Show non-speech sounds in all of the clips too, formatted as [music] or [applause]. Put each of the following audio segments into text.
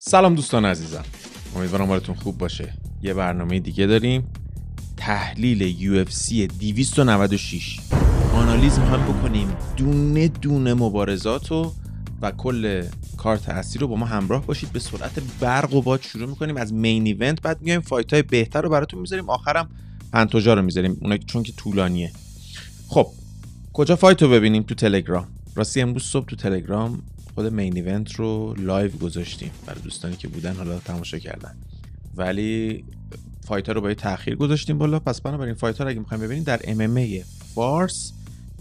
سلام دوستان عزیزم امیدوارم حالتون خوب باشه یه برنامه دیگه داریم تحلیل UFC 296 آنالیز هم بکنیم دونه دونه مبارزات و و کل کارت اصلی رو با ما همراه باشید به سرعت برق و باد شروع میکنیم از مین ایونت بعد میایم فایت های بهتر رو براتون میذاریم آخرم پنتوجا رو میذاریم اونا چون که طولانیه خب کجا فایت رو ببینیم تو تلگرام راستی امروز صبح تو تلگرام خود مین ایونت رو لایو گذاشتیم برای دوستانی که بودن حالا تماشا کردن ولی فایتر رو با تاخیر گذاشتیم بالا پس بنابراین فایتر اگه میخوایم ببینید در ام فارس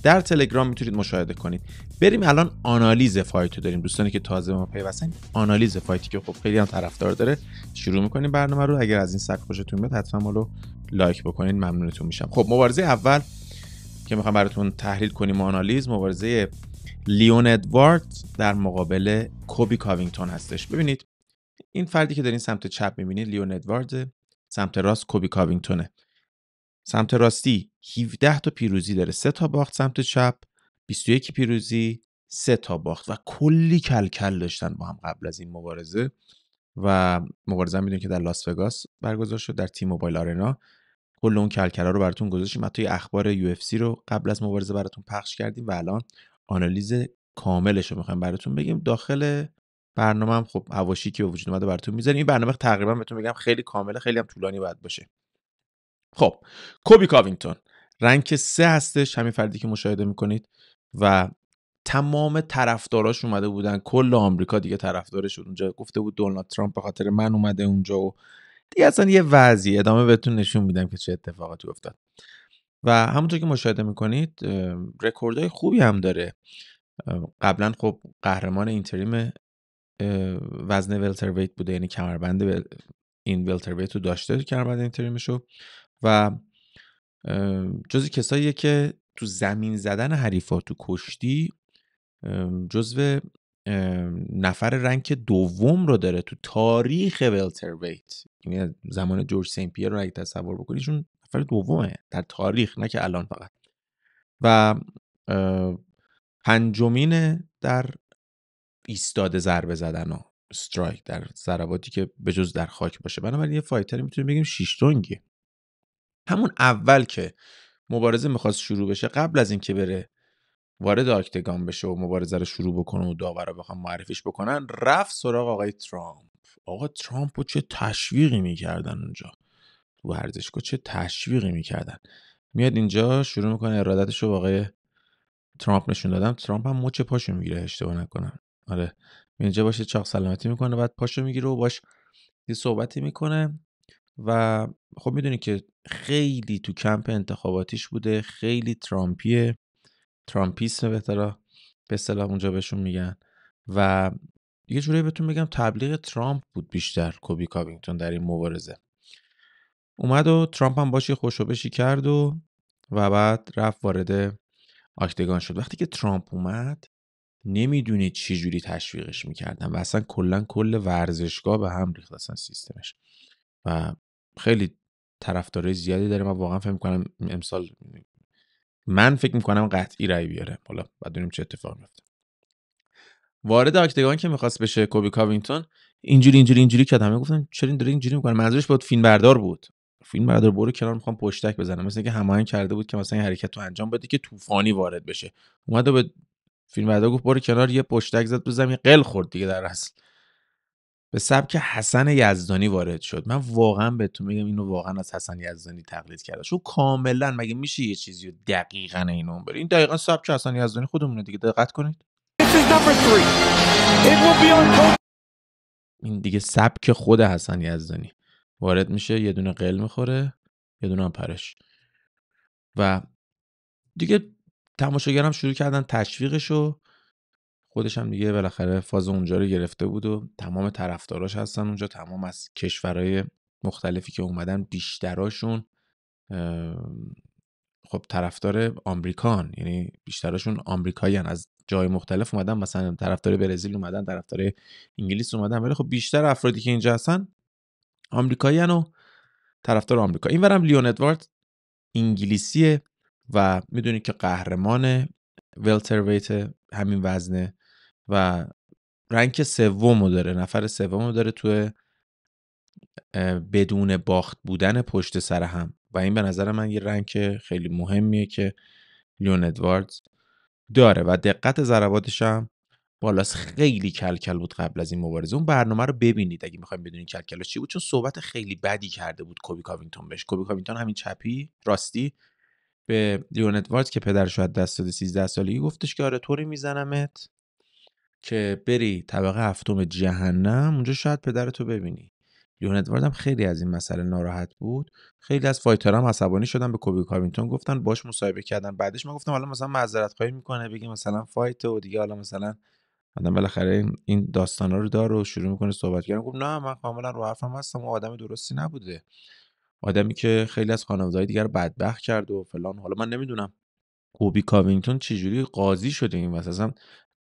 در تلگرام میتونید مشاهده کنید بریم الان آنالیز فایت رو داریم دوستانی که تازه ما پیوستن آنالیز فایتی که خب خیلی هم طرفدار داره شروع میکنیم برنامه رو اگر از این سبک خوشتون میاد حتما ما لایک بکنید ممنونتون میشم خب مبارزه اول که میخوام براتون تحلیل کنیم آنالیز مبارزه لیون ادوارد در مقابل کوبی کاوینگتون هستش ببینید این فردی که دارین سمت چپ میبینید لیون ادوارد سمت راست کوبی کاوینگتونه سمت راستی 17 تا پیروزی داره 3 تا باخت سمت چپ 21 پیروزی 3 تا باخت و کلی کلکل داشتن با هم قبل از این مبارزه و مبارزه میدونید که در لاس وگاس برگزار شد در تیم موبایل آرنا کل اون کلکلا رو براتون گذاشتیم حتی اخبار یو اف سی رو قبل از مبارزه براتون پخش کردیم و الان آنالیز کاملش رو میخوایم براتون بگیم داخل برنامه هم خب هواشی که به وجود اومده براتون میذاریم این برنامه تقریبا بهتون بگم خیلی کامله خیلی هم طولانی باید باشه خب کوبی کاوینگتون رنگ سه هستش همین فردی که مشاهده میکنید و تمام طرفداراش اومده بودن کل آمریکا دیگه طرفدارش اونجا گفته بود دونالد ترامپ به خاطر من اومده اونجا و دیگه اصلا یه وضعی ادامه بهتون نشون میدم که چه اتفاقاتی افتاد و همونطور که مشاهده میکنید رکوردهای خوبی هم داره قبلا خب قهرمان اینتریم وزن ویت بوده یعنی کمربند این ولترویت رو داشته کمربند اینتریمش و جزی کساییه که تو زمین زدن حریفا تو کشتی جزو نفر رنگ دوم رو داره تو تاریخ ولترویت یعنی زمان جورج سین پیر رو اگه تصور بکنیشون نفر دومه در تاریخ نه که الان فقط و پنجمین در ایستاده ضربه زدن و استرایک در ضرباتی که به جز در خاک باشه بنابراین یه فایتری میتونیم بگیم شیشتونگی همون اول که مبارزه میخواست شروع بشه قبل از اینکه بره وارد آکتگان بشه و مبارزه رو شروع بکنه و داورا بخوام معرفیش بکنن رفت سراغ آقای ترامپ آقا ترامپ رو چه تشویقی میکردن اونجا تو ورزشگاه چه تشویقی میکردن میاد اینجا شروع میکنه ارادتش رو واقعی ترامپ نشون دادم ترامپ هم مچ پاشو میگیره اشتباه نکنم آره اینجا باشه چاق سلامتی میکنه بعد پاشو میگیره و باش یه صحبتی میکنه و خب میدونی که خیلی تو کمپ انتخاباتیش بوده خیلی ترامپیه ترامپیست به به سلام اونجا بهشون میگن و یه جوری بهتون بگم تبلیغ ترامپ بود بیشتر کوبی کابینگتون در این مبارزه اومد و ترامپ هم باشی خوشو بشی کرد و و بعد رفت وارد آکتگان شد وقتی که ترامپ اومد نمیدونی چی جوری تشویقش میکردن و اصلا کلا کل ورزشگاه به هم ریخت اصلا سیستمش و خیلی طرفدارای زیادی داره من واقعا فکر میکنم امسال من فکر میکنم قطعی رای بیاره حالا بدونیم چه اتفاق میفته وارد آکتگان که میخواست بشه کوبی کاوینتون اینجوری اینجوری اینجوری کرد همه گفتن چرا این داره اینجوری میکنه منظورش بود فیلم بردار بود فیلم بردار برو کنار میخوام پشتک بزنم مثل اینکه هماهنگ کرده بود که مثلا این حرکت رو انجام بده که طوفانی وارد بشه اومد و به فیلم بردار گفت برو کنار یه پشتک زد تو زمین قل خورد دیگه در اصل به سبک حسن یزدانی وارد شد من واقعا بهتون میگم اینو واقعا از حسن یزدانی تقلید کرده شو کاملا مگه میشه یه چیزی رو دقیقا اینو بره این دقیقا سبک حسن یزدانی خودمونه دیگه دقت کنید این دیگه سبک خود حسن یزدانی وارد میشه یه دونه قل میخوره یه دونه هم پرش و دیگه تماشاگرم شروع کردن تشویقش و خودش هم دیگه بالاخره فاز اونجا رو گرفته بود و تمام طرفداراش هستن اونجا تمام از کشورهای مختلفی که اومدن بیشتراشون خب طرفدار آمریکان یعنی بیشترشون آمریکاییان از جای مختلف اومدن مثلا طرفدار برزیل اومدن طرفدار انگلیس اومدن ولی خب بیشتر افرادی که اینجا هستن آمریکاییان و طرفدار آمریکا اینورم لیون ادوارد انگلیسیه و میدونید که قهرمان ولتر ویت همین وزنه و رنگ سومو داره نفر سومو داره توی بدون باخت بودن پشت سر هم و این به نظر من یه رنگ خیلی مهمیه که لیون ادواردز داره و دقت ضرباتش هم بالاس خیلی کلکل بود قبل از این مبارزه اون برنامه رو ببینید اگه میخوایم بدونید کل چی بود چون صحبت خیلی بدی کرده بود کوبی کاوینگتون بهش کوبی کاوینگتون همین چپی راستی به لیون ادواردز که پدرش از دست داده 13 سالگی گفتش که آره طوری میزنمت که بری طبقه هفتم جهنم اونجا شاید پدرتو ببینی لیون ادوارد هم خیلی از این مسئله ناراحت بود خیلی از فایترام عصبانی شدن به کوبی کاوینتون گفتن باش مصاحبه کردن بعدش من گفتم حالا مثلا معذرت خواهی میکنه بگی مثلا فایت و دیگه حالا مثلا آدم بالاخره این داستانا رو داره و شروع میکنه صحبت کردن گفت نه من کاملا رو حرفم هستم و آدم درستی نبوده آدمی که خیلی از خانواده‌های دیگر رو بدبخت کرد و فلان حالا من نمیدونم کوبی کاوینگتون چجوری قاضی شده این مثلا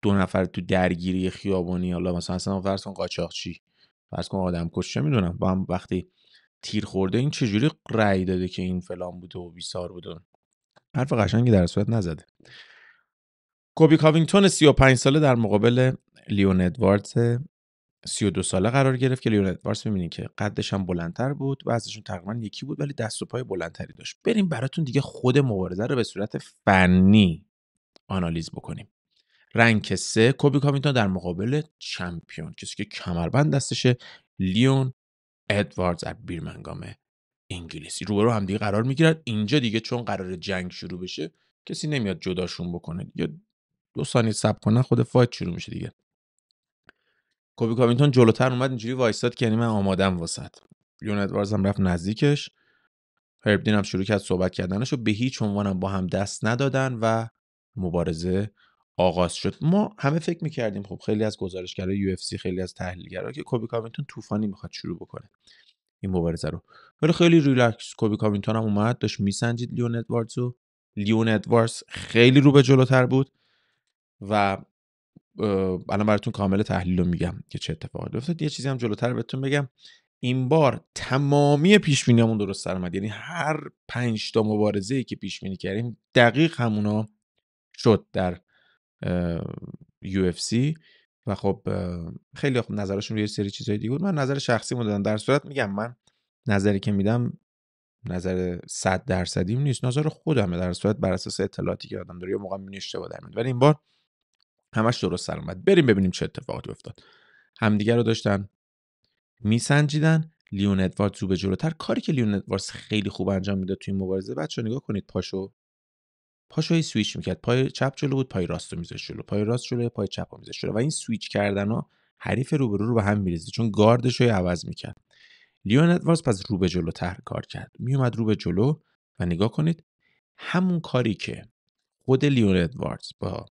دو نفر تو درگیری خیابانی حالا مثلا اصلا فرض کن قاچاقچی فرض کن آدم کش چه میدونم با هم وقتی تیر خورده این چجوری رأی داده که این فلان بوده و بیسار بوده حرف قشنگی در صورت نزده کوبی کاوینگتون 35 ساله در مقابل لیون ادواردز 32 ساله قرار گرفت که لیون ادواردز می‌بینید که قدش هم بلندتر بود و ازشون تقریبا یکی بود ولی دست و پای بلندتری داشت بریم براتون دیگه خود مبارزه رو به صورت فنی آنالیز بکنیم رنگ سه کوبی کاوینگتون در مقابل چمپیون کسی که کمربند دستشه لیون ادواردز از بیرمنگام انگلیسی روبرو هم دیگه قرار میگیرن اینجا دیگه چون قرار جنگ شروع بشه کسی نمیاد جداشون بکنه یا دو ثانیه سب کنن خود فایت شروع میشه دیگه کوبی کامینتون جلوتر اومد اینجوری وایستاد که یعنی من آمادم واسط لیون ادوارز هم رفت نزدیکش هربدین هم شروع کرد صحبت کردنش و به هیچ عنوانم با هم دست ندادن و مبارزه آغاز شد ما همه فکر میکردیم خب خیلی از گزارشگرای یو اف سی خیلی از تحلیلگرا که کوبی کامینتون طوفانی میخواد شروع بکنه این مبارزه رو ولی خیلی ریلکس کوبی کامینتون هم اومد داشت میسنجید لیون ادواردز و لیون ادواردز خیلی رو به جلوتر بود و الان براتون کامل تحلیل رو میگم که چه اتفاقی افتاد یه چیزی هم جلوتر بهتون بگم این بار تمامی پیش درست سر اومد یعنی هر پنج تا مبارزه ای که پیش بینی کردیم دقیق همونا شد در یو و خب خیلی خب نظرشون روی سری چیزهای دیگه بود من نظر شخصی دادم در صورت میگم من نظری که میدم نظر 100 درصدیم نیست نظر خودمه در صورت بر اساس اطلاعاتی که آدم داره یا موقع ولی این بار همش درست سر اومد بریم ببینیم چه اتفاقاتی افتاد همدیگه رو داشتن میسنجیدن لیون ادوارد رو به جلوتر کاری که لیون ادواردز خیلی خوب انجام میداد توی مبارزه بچه نگاه کنید پاشو پاشو سویچ میکرد پای چپ جلو بود پای راست رو میذاشت جلو پای راست جلو پای چپ میذاشت جلو و این سویچ کردن ها حریف روبرو رو به هم میریزه چون گاردش رو عوض میکرد لیون ادوارد پس رو به جلوتر کار کرد میومد رو به جلو و نگاه کنید همون کاری که خود لیون ادواردز با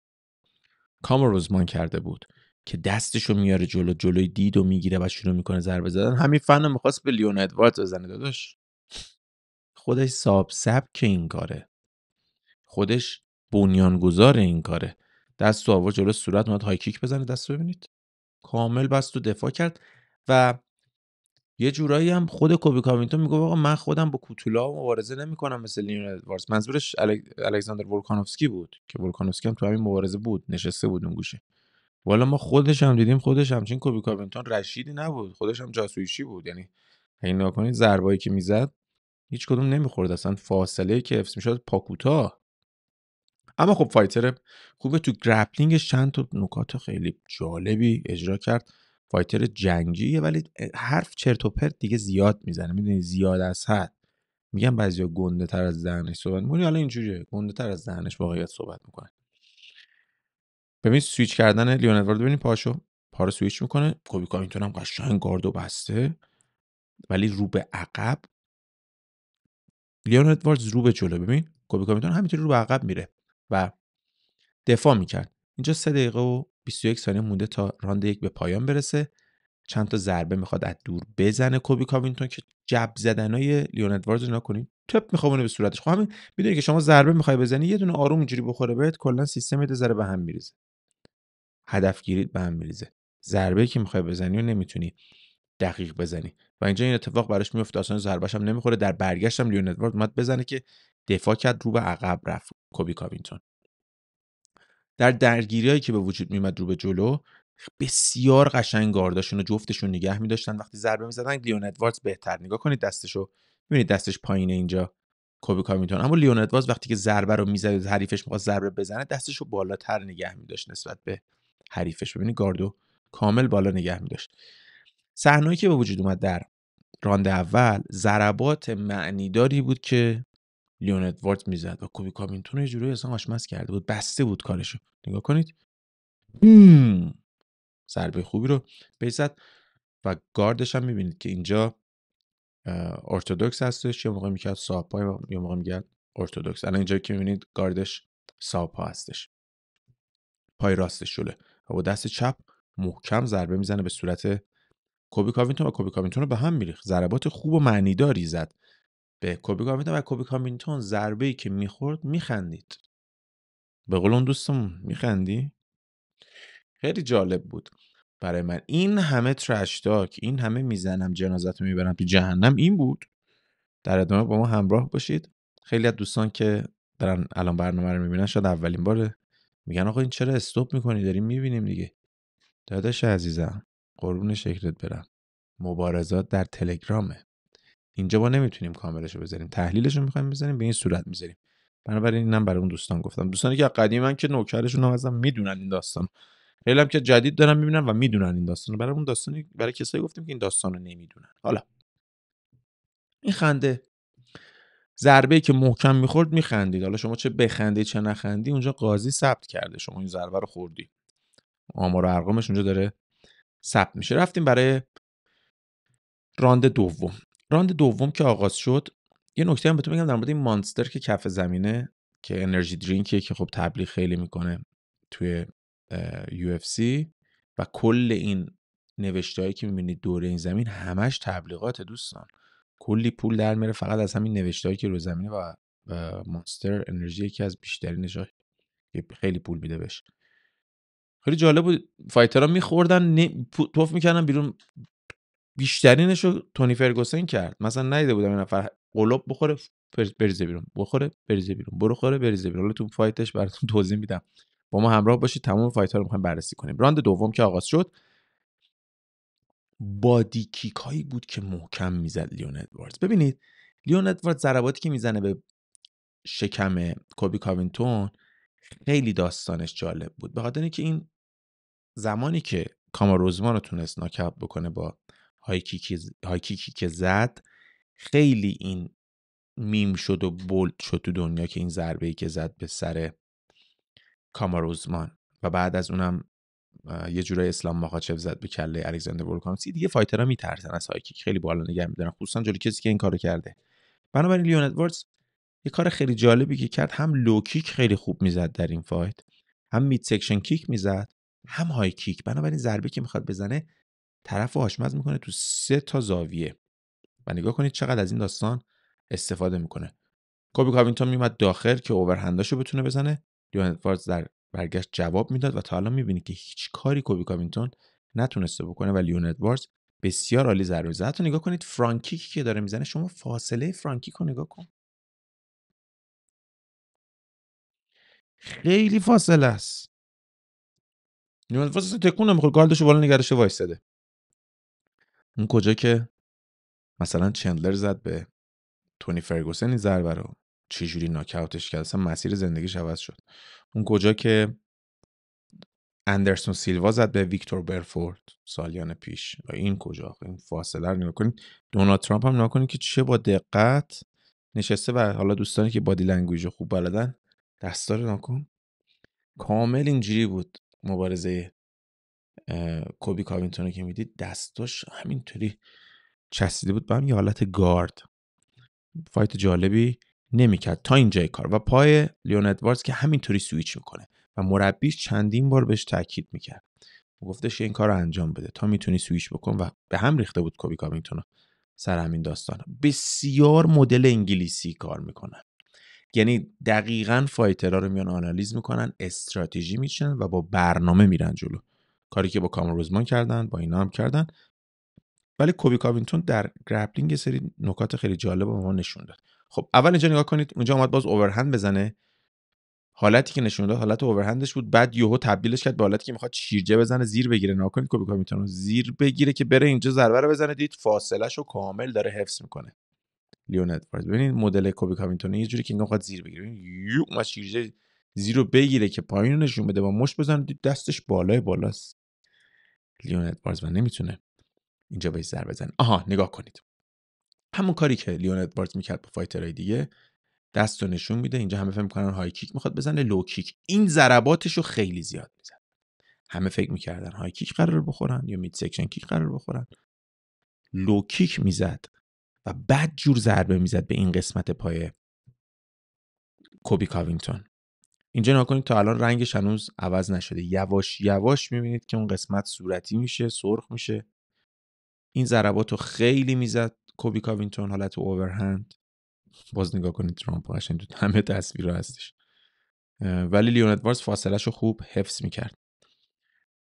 روزمان کرده بود که دستشو میاره جلو جلوی دید و میگیره و شروع میکنه ضربه زدن همین فن میخواست به لیون ادواردز بزنه داداش خودش ساب سب که این کاره خودش بنیانگذار این کاره دست تو آور جلو صورت اومد های کیک بزنه دست ببینید کامل بس تو دفاع کرد و یه جورایی هم خود کوبی کاوینگتون میگه آقا من خودم با کوتولا مبارزه نمیکنم مثل لیون ادواردز منظورش الکساندر ولکانوفسکی بود که ولکانوفسکی هم تو همین مبارزه بود نشسته بود اون گوشه والا ما خودش هم دیدیم خودش همچین کوبی رشیدی نبود خودش هم جاسویشی بود یعنی این کنید زربایی که میزد هیچ کدوم نمیخورد اصلا فاصله که حفظ میشد پاکوتا اما خب فایتر خوبه تو گرپلینگش چند تا نکات خیلی جالبی اجرا کرد فایتر جنگیه ولی حرف چرت و پرت دیگه زیاد میزنه میدونی زیاد از حد میگن بعضیا گنده تر از ذهنش صحبت میکنه حالا اینجوریه گنده تر از ذهنش واقعیت صحبت میکنه ببین سویچ کردن ادوارد ببین پاشو پا سویچ میکنه کوبی خب، کامینتون هم قشنگ گاردو بسته ولی رو به عقب لیون ادواردز رو به جلو ببین کوبی کامینتون همینطوری رو به عقب میره و دفاع میکرد اینجا سه دقیقه و 21 ثانیه مونده تا راند یک به پایان برسه چند تا ضربه میخواد از دور بزنه کوبی کاوینتون که جب زدنای لیون ادواردز رو نکنین تپ میخوام به صورتش خب همین میدونی که شما ضربه میخوای بزنی یه دونه آروم اینجوری بخوره بهت کلا سیستم یه ذره به هم میریزه هدف گیرید به هم میریزه ضربه که میخوای بزنی و نمیتونی دقیق بزنی و اینجا این اتفاق براش میفته اصلا ضربه هم نمیخوره در برگشتم لیون بزنه که دفاع کرد رو به عقب رفت کوبی کاوینتون در درگیریایی که به وجود میمد رو به جلو بسیار قشنگ گارداشون و جفتشون نگه میداشتن وقتی ضربه میزدن لیون ادواردز بهتر نگاه کنید دستشو میبینید دستش پایین اینجا کوبی کامیتون اما لیون ادواردز وقتی که ضربه رو میزد و حریفش میخواست ضربه بزنه دستشو بالاتر نگه میداشت نسبت به حریفش ببینید گاردو کامل بالا نگه میداشت صحنه‌ای که به وجود اومد در راند اول ضربات معنیداری بود که لیون ادوارد میزد و کوبی کامینتون یه جوری اصلا آشمز کرده بود بسته بود کارشو نگاه کنید ضربه خوبی رو بیزد و گاردش هم میبینید که اینجا ارتودکس هستش یه موقع میکرد ساپا یه موقع میگرد ارتودکس الان اینجا که میبینید گاردش ساپا هستش پای راستش شله و با دست چپ محکم ضربه میزنه به صورت کوبی کاوینتون و کوبی کاوینتون رو به هم میریخ. ضربات خوب و معنیداری زد به کوبی کامیتون و کوبی کامیتون ضربه ای که میخورد میخندید به قول اون دوستم میخندی خیلی جالب بود برای من این همه ترشتاک این همه میزنم جنازت میبرم تو جهنم این بود در ادامه با ما همراه باشید خیلی از دوستان که دارن الان برنامه رو میبینن شاید اولین باره میگن آقا این چرا استوب میکنی داریم میبینیم دیگه داداش عزیزم قربون شکرت برم مبارزات در تلگرامه اینجا ما نمیتونیم کاملش رو بذاریم تحلیلش رو میخوایم بزنیم به این صورت میذاریم بنابراین اینم برای اون دوستان گفتم دوستانی که قدیم من که نوکرشون هم ازم میدونن این داستان خیلی که جدید دارن میبینن و میدونن این داستان برای اون داستانی برای کسایی گفتیم که این داستان رو نمیدونن حالا این خنده ضربه ای که محکم میخورد میخندید حالا شما چه بخندی چه نخندی اونجا قاضی ثبت کرده شما این ضربه رو خوردی آمار و ارقامش اونجا داره ثبت میشه رفتیم برای راند دوم راند دوم که آغاز شد یه نکته هم بهتون بگم در مورد این مانستر که کف زمینه که انرژی درینکیه که خب تبلیغ خیلی میکنه توی یو و کل این هایی که میبینید دور این زمین همش تبلیغات دوستان کلی پول در میره فقط از همین هایی که رو زمینه و مانستر انرژی یکی از بیشترین که خیلی پول میده بشه خیلی جالب بود فایترها میخوردن توف میکردن بیرون بیشترینش رو تونی فرگوسن کرد مثلا ندیده بودم این نفر قلوب بخوره بریزه بیرون بخوره بریزه بیرون برو خوره بریزه بیرون حالا تو فایتش براتون [laughs] توضیح میدم با ما همراه باشید تمام فایت ها رو میخوایم بررسی کنیم راند دوم که آغاز شد بادی کیک هایی بود که محکم میزد لیون ادواردز ببینید لیون ادواردز ضرباتی که میزنه به شکم کوبی کاوینتون خیلی داستانش جالب بود به خاطر اینکه این زمانی که کاماروزمان رو تونست ناکپ بکنه با هایکیکی کیکی که زد خیلی این میم شد و بولد شد تو دنیا که این ضربه ای که زد به سر کاماروزمان و بعد از اونم یه جورای اسلام ماخاچف زد به کله الکساندر ولکانسی دیگه فایترها میترسن از هایکیک خیلی بالا نگه میدارن خصوصا جلوی کسی که این کارو کرده بنابراین لیون ادواردز یه کار خیلی جالبی که کرد هم لوکیک خیلی خوب میزد در این فایت هم مید سکشن کیک میزد هم های کیک بنابراین ضربه که میخواد بزنه طرف آشمز میکنه تو سه تا زاویه و نگاه کنید چقدر از این داستان استفاده میکنه کوبی کاوینگتون میومد داخل که اوورهنداشو بتونه بزنه لیون در برگشت جواب میداد و تا الان میبینید که هیچ کاری کوبی کاوینگتون نتونسته بکنه و لیون ادواردز بسیار عالی ضربه زد نگاه کنید فرانکی که داره میزنه شما فاصله فرانکیک رو نگاه کن خیلی فاصله است لیون فاصله تکون نمیخوره گاردشو بالا اون کجا که مثلا چندلر زد به تونی فرگوسن این ضربه رو چجوری ناکاوتش کرد اصلا مسیر زندگیش عوض شد اون کجا که اندرسون سیلوا زد به ویکتور برفورد سالیان پیش این کجا این فاصله رو نکنید دونالد ترامپ هم نکنید که چه با دقت نشسته و حالا دوستانی که بادی لنگویج خوب بلدن دستار نکن کامل اینجوری بود مبارزه کوبی کاوینتون رو که میدید دستاش همینطوری چسیده بود به هم یه حالت گارد فایت جالبی نمیکرد تا اینجای کار و پای لیون ادواردز که همینطوری سویچ میکنه و مربیش چندین بار بهش تاکید میکرد گفتش این کار رو انجام بده تا میتونی سویچ بکن و به هم ریخته بود کوبی کاوینگتون سر همین داستان بسیار مدل انگلیسی کار میکنن یعنی دقیقا فایترها رو میان آنالیز میکنن استراتژی میشن و با برنامه میرن جلو کاری که با کامروزمان کردن با اینا هم کردن ولی کوبی کاوینتون در گرپلینگ یه سری نکات خیلی جالب به ما نشون داد خب اول اینجا نگاه کنید اونجا اومد باز اوورهند بزنه حالتی که نشون داد حالت اوورهندش بود بعد یوهو تبدیلش کرد به حالتی که میخواد شیرجه بزنه زیر بگیره کنید کوبی کاوینتون زیر بگیره که بره اینجا ضربه رو بزنه دید فاصلهشو کامل داره حفظ میکنه لیون ادواردز ببینید مدل کوبی کاوینتون یه جوری که میخواد زیر بگیره یو زیرو بگیره که پایین رو نشون بده با مش بزن دستش بالای بالاست لیون ادواردز من نمیتونه اینجا بهش ضربه بزن آها نگاه کنید همون کاری که لیون ادواردز میکرد با فایترهای دیگه دست رو نشون میده اینجا همه فکر میکنن های کیک میخواد بزنه لو کیک این ضرباتش رو خیلی زیاد میزد همه فکر میکردن های کیک قرار بخورن یا مید سکشن کیک قرار بخورن لو کیک میزد و بعد جور ضربه میزد به این قسمت پای کوبی کاوینگتون اینجا نگاه کنید تا الان رنگش هنوز عوض نشده یواش یواش میبینید که اون قسمت صورتی میشه سرخ میشه این ضربات رو خیلی میزد کوبی کاوینتون حالت اوورهند باز نگاه کنید ترامپ قشنگ تو همه تصویر هستش ولی لیون ادواردز فاصلش خوب حفظ میکرد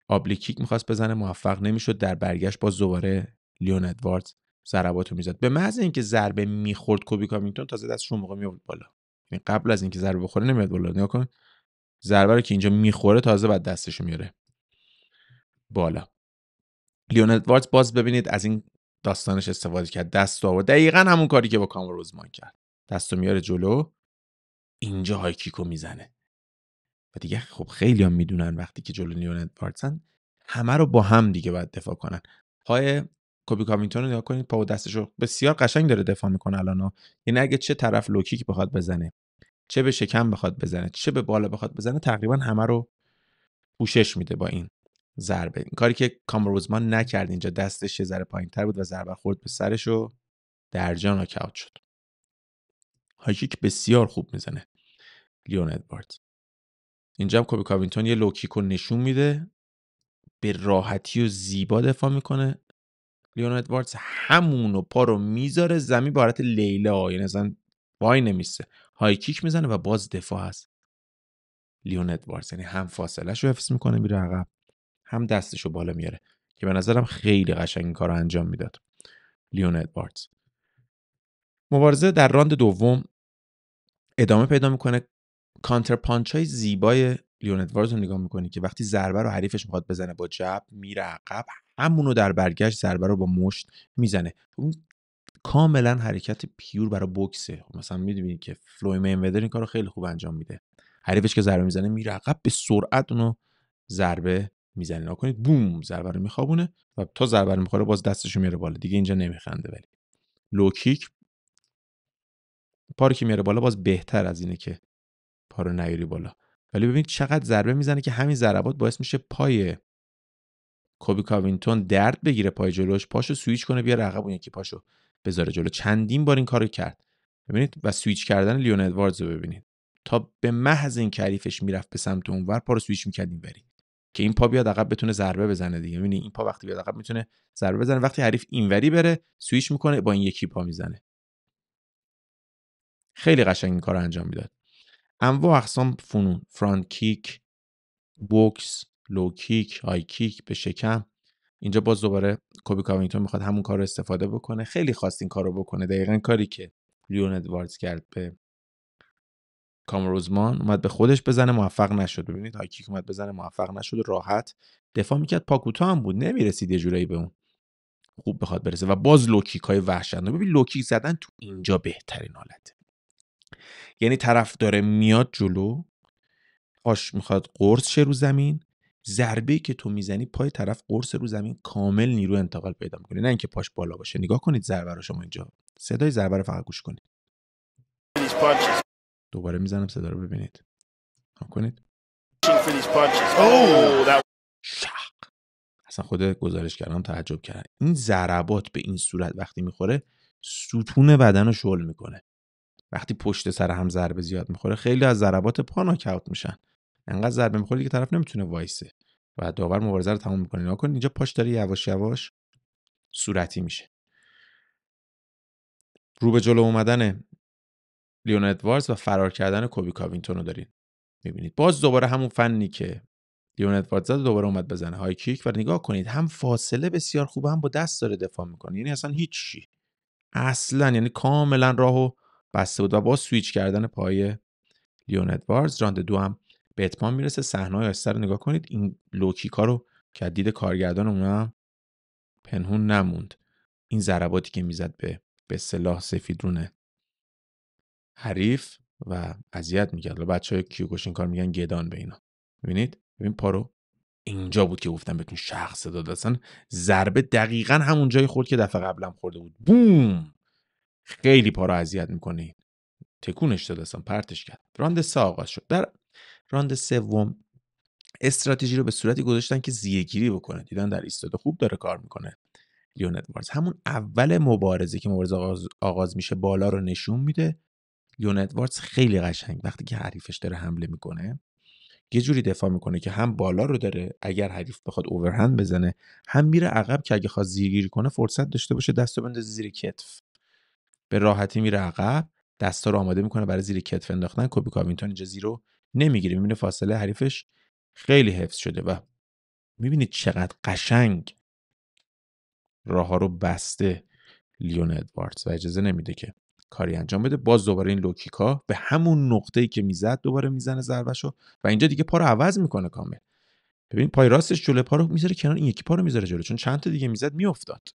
آبلیکیک میخواست بزنه موفق نمیشد در برگشت با دوباره لیون ادواردز ضربات رو میزد به محض اینکه ضربه میخورد کوبی کاوینتون تازه دستش رو موقع میورد بالا یعنی قبل از اینکه ضربه بخوره نمیاد بالا نگاه کن ضربه رو که اینجا میخوره تازه بعد دستشو میاره بالا لیون ادواردز باز ببینید از این داستانش استفاده کرد دست و دقیقا همون کاری که با کام روزمان کرد دست میاره جلو اینجا های کیکو میزنه و دیگه خب خیلی هم میدونن وقتی که جلو لیون ادواردزن همه رو با هم دیگه باید دفاع کنن پای کوبی کامینتون رو نگاه کنید و دستش بسیار قشنگ داره دفاع میکنه الان یعنی اگه چه طرف لوکیک بخواد بزنه چه به شکم بخواد بزنه چه به بالا بخواد بزنه تقریبا همه رو پوشش میده با این ضربه این کاری که کامروزمان نکرد اینجا دستش یه ذره پایینتر بود و ضربه خورد به سرش و در جان ناکاوت شد هایکیک بسیار خوب میزنه لیون ادوارد اینجا هم کوبی کاوینتون یه لوکیک رو نشون میده به راحتی و زیبا دفاع میکنه لیون ادواردز همونو پا رو میذاره زمین به حالت لیلا یعنی اصلا وای نمیسته های کیک میزنه و باز دفاع هست لیون ادواردز یعنی هم فاصلهش رو حفظ میکنه میره عقب هم دستش رو بالا میاره که به نظرم خیلی قشنگ این کار رو انجام میداد لیون ادواردز مبارزه در راند دوم ادامه پیدا میکنه کانتر پانچ های زیبای لیون ادواردز رو نگاه میکنی که وقتی ضربه رو حریفش میخواد بزنه با جب میره عقب امونو در برگشت ضربه رو با مشت میزنه اون کاملا حرکت پیور برای بوکسه خب مثلا میدونید که فلوی مینودر این کارو خیلی خوب انجام میده حریفش که ضربه میزنه میره عقب به سرعت اونو ضربه میزنه نکنید بوم ضربه رو میخوابونه و تا ضربه رو میخوره باز دستشو میره بالا دیگه اینجا نمیخنده ولی لو پارو که میاره بالا باز بهتر از اینه که پارو نیاری بالا ولی ببینید چقدر ضربه میزنه که همین ضربات باعث میشه پای کوبی کاوینتون درد بگیره پای جلوش پاشو سویچ کنه بیا رقب اون یکی پاشو بذاره جلو چندین بار این کارو کرد ببینید و سویچ کردن لیون ادواردز رو ببینید تا به محض این کریفش میرفت به سمت اونور پا رو سویچ میکردیم اینوری که این پا بیاد عقب بتونه ضربه بزنه دیگه ببینید این پا وقتی بیاد عقب میتونه ضربه بزنه وقتی حریف اینوری بره سویچ میکنه با این یکی پا میزنه خیلی قشنگ این کار انجام میداد انواع اقسام فنون فرانت کیک بوکس لو کیک های کیک به شکم اینجا باز دوباره کوبی کاوینتون میخواد همون کار رو استفاده بکنه خیلی خواست این کار رو بکنه دقیقا کاری که لیون ادواردز کرد به کامروزمان اومد به خودش بزنه موفق نشد ببینید های کیک اومد بزنه موفق نشد راحت دفاع میکرد پاکوتا هم بود نمیرسید یه جورایی به اون خوب بخواد برسه و باز لوکیک های وحشتناک ببین لوکیک زدن تو اینجا بهترین حالته یعنی طرف داره میاد جلو آش میخواد قرص شه رو زمین ضربه که تو میزنی پای طرف قرص رو زمین کامل نیرو انتقال پیدا میکنه نه اینکه پاش بالا باشه نگاه کنید ضربه رو شما اینجا صدای ضربه رو فقط گوش کنید دوباره میزنم صدا رو ببینید کنید oh, اصلا خود گزارش کردم تعجب کرد این ضربات به این صورت وقتی میخوره ستون بدن رو شل میکنه وقتی پشت سر هم ضربه زیاد میخوره خیلی از ضربات پا ناکاوت میشن انقدر ضربه میخوره که طرف نمیتونه وایسه و داور مبارزه رو تموم میکنه ناکن اینجا پاش داره یواش یواش صورتی میشه رو به جلو اومدن لیون ادواردز و فرار کردن کوبی کاوینتون رو دارین میبینید باز دوباره همون فنی که لیون ادواردز دوباره اومد بزنه های کیک و نگاه کنید هم فاصله بسیار خوبه هم با دست داره دفاع میکنه یعنی اصلا هیچی اصلا یعنی کاملا راهو بسته بود و با سویچ کردن پای لیون ادواردز راند دو هم به میرسه صحنه های رو نگاه کنید این لوکیکا رو که دید کارگردان هم پنهون نموند این ضرباتی که میزد به به صلاح سفیدونه حریف و اذیت میکرد و بچه های کیوکوشین کار میگن گدان به اینا ببینید ببین پارو اینجا بود که گفتم بهتون شخص داد اصلا ضربه دقیقا همون جایی خورد که دفعه قبلم خورده بود بوم خیلی پارو اذیت میکنه تکونش داد اصلا پرتش کرد راند سه آغاز شد در راند سوم استراتژی رو به صورتی گذاشتن که زیرگیری بکنه دیدن در ایستاده خوب داره کار میکنه لیون ادواردز همون اول مبارزه که مبارزه آغاز, آغاز میشه بالا رو نشون میده لیون ادواردز خیلی قشنگ وقتی که حریفش داره حمله میکنه یه جوری دفاع میکنه که هم بالا رو داره اگر حریف بخواد اوورهند بزنه هم میره عقب که اگه خواست زیرگیری کنه فرصت داشته باشه دستو بندازه زیر کتف به راحتی میره عقب دستا رو آماده میکنه برای زیر کتف انداختن کوبی کاوینتون اینجا نمیگیره میبینه فاصله حریفش خیلی حفظ شده و میبینید چقدر قشنگ راه ها رو بسته لیون ادواردز و اجازه نمیده که کاری انجام بده باز دوباره این لوکیکا به همون نقطه ای که میزد دوباره میزنه رو و اینجا دیگه پا رو عوض میکنه کامل ببین پای راستش جلو پا رو میذاره کنار این یکی پا رو میذاره جلو چون چند تا دیگه میزد میافتاد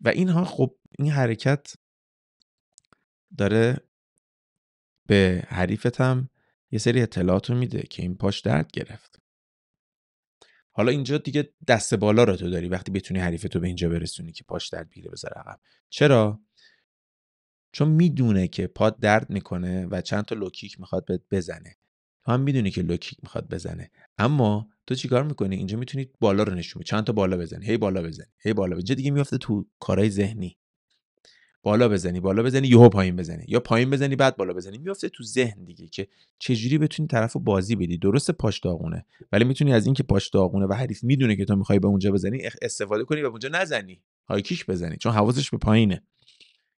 و اینها خب این حرکت داره به حریفتم، یه سری اطلاعات رو میده که این پاش درد گرفت حالا اینجا دیگه دست بالا رو تو داری وقتی بتونی حریف تو به اینجا برسونی که پاش درد بگیره بذار عقب چرا چون میدونه که پاد درد میکنه و چند تا لوکیک میخواد بهت بزنه تو هم میدونی که لوکیک میخواد بزنه اما تو چیکار میکنی اینجا میتونی بالا رو نشون چند تا بالا بزنی هی بالا بزنی هی بالا بزنی. دیگه میفته تو کارهای ذهنی بالا بزنی بالا بزنی یهو پایین بزنی یا پایین بزنی بعد بالا بزنی میافته تو ذهن دیگه که چجوری بتونی طرفو بازی بدی درست پاش داغونه ولی میتونی از اینکه پاش داغونه و حریف میدونه که تو میخوای به اونجا بزنی استفاده کنی و به اونجا نزنی کیش بزنی چون حواسش به پایینه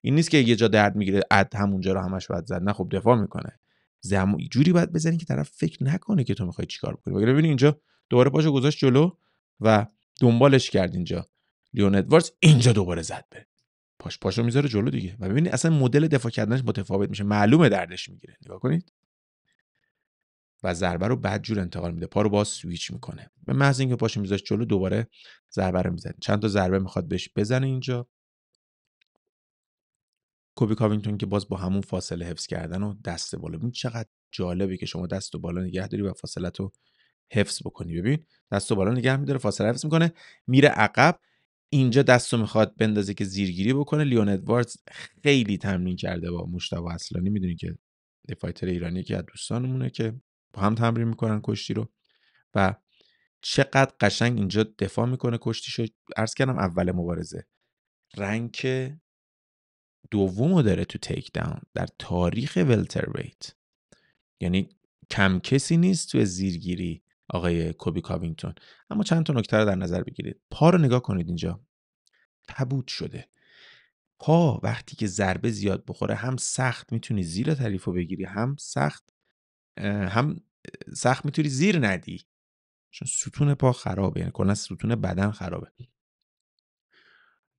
این نیست که یه جا درد میگیره اد همونجا رو همش باید زد نه خب دفاع میکنه زم... جوری باید بزنی که طرف فکر نکنه که تو میخوای چیکار بکنی ببین اینجا دوباره پاشو گذاشت جلو و دنبالش کرد اینجا لیون ادواردز اینجا دوباره زد به پاش پاشو میذاره جلو دیگه و ببینید اصلا مدل دفاع کردنش متفاوت میشه معلومه دردش میگیره نگاه کنید و ضربه رو جور انتقال میده پا رو باز سویچ میکنه به محض اینکه پاشو میذاره جلو دوباره ضربه رو میزنه چند تا ضربه میخواد بهش بزنه اینجا کوبی کاوینگتون که باز با همون فاصله حفظ کردن و دست بالا ببین چقدر جالبه که شما دست و بالا نگه داری و فاصله تو حفظ بکنی ببین دست و بالا نگه میداره فاصله حفظ میکنه میره عقب اینجا دستو میخواد بندازه که زیرگیری بکنه لیون ادواردز خیلی تمرین کرده با و اصلانی میدونی که فایتر ایرانی که از دوستانمونه که با هم تمرین میکنن کشتی رو و چقدر قشنگ اینجا دفاع میکنه کشتیشو ارز کردم اول مبارزه رنگ دومو داره تو تیک داون در تاریخ ولتر ویت یعنی کم کسی نیست تو زیرگیری آقای کوبی کابینگتون اما چند تا نکته رو در نظر بگیرید پا رو نگاه کنید اینجا تبود شده پا وقتی که ضربه زیاد بخوره هم سخت میتونی زیر تعریف رو بگیری هم سخت هم سخت میتونی زیر ندی چون ستون پا خرابه یعنی کلا ستون بدن خرابه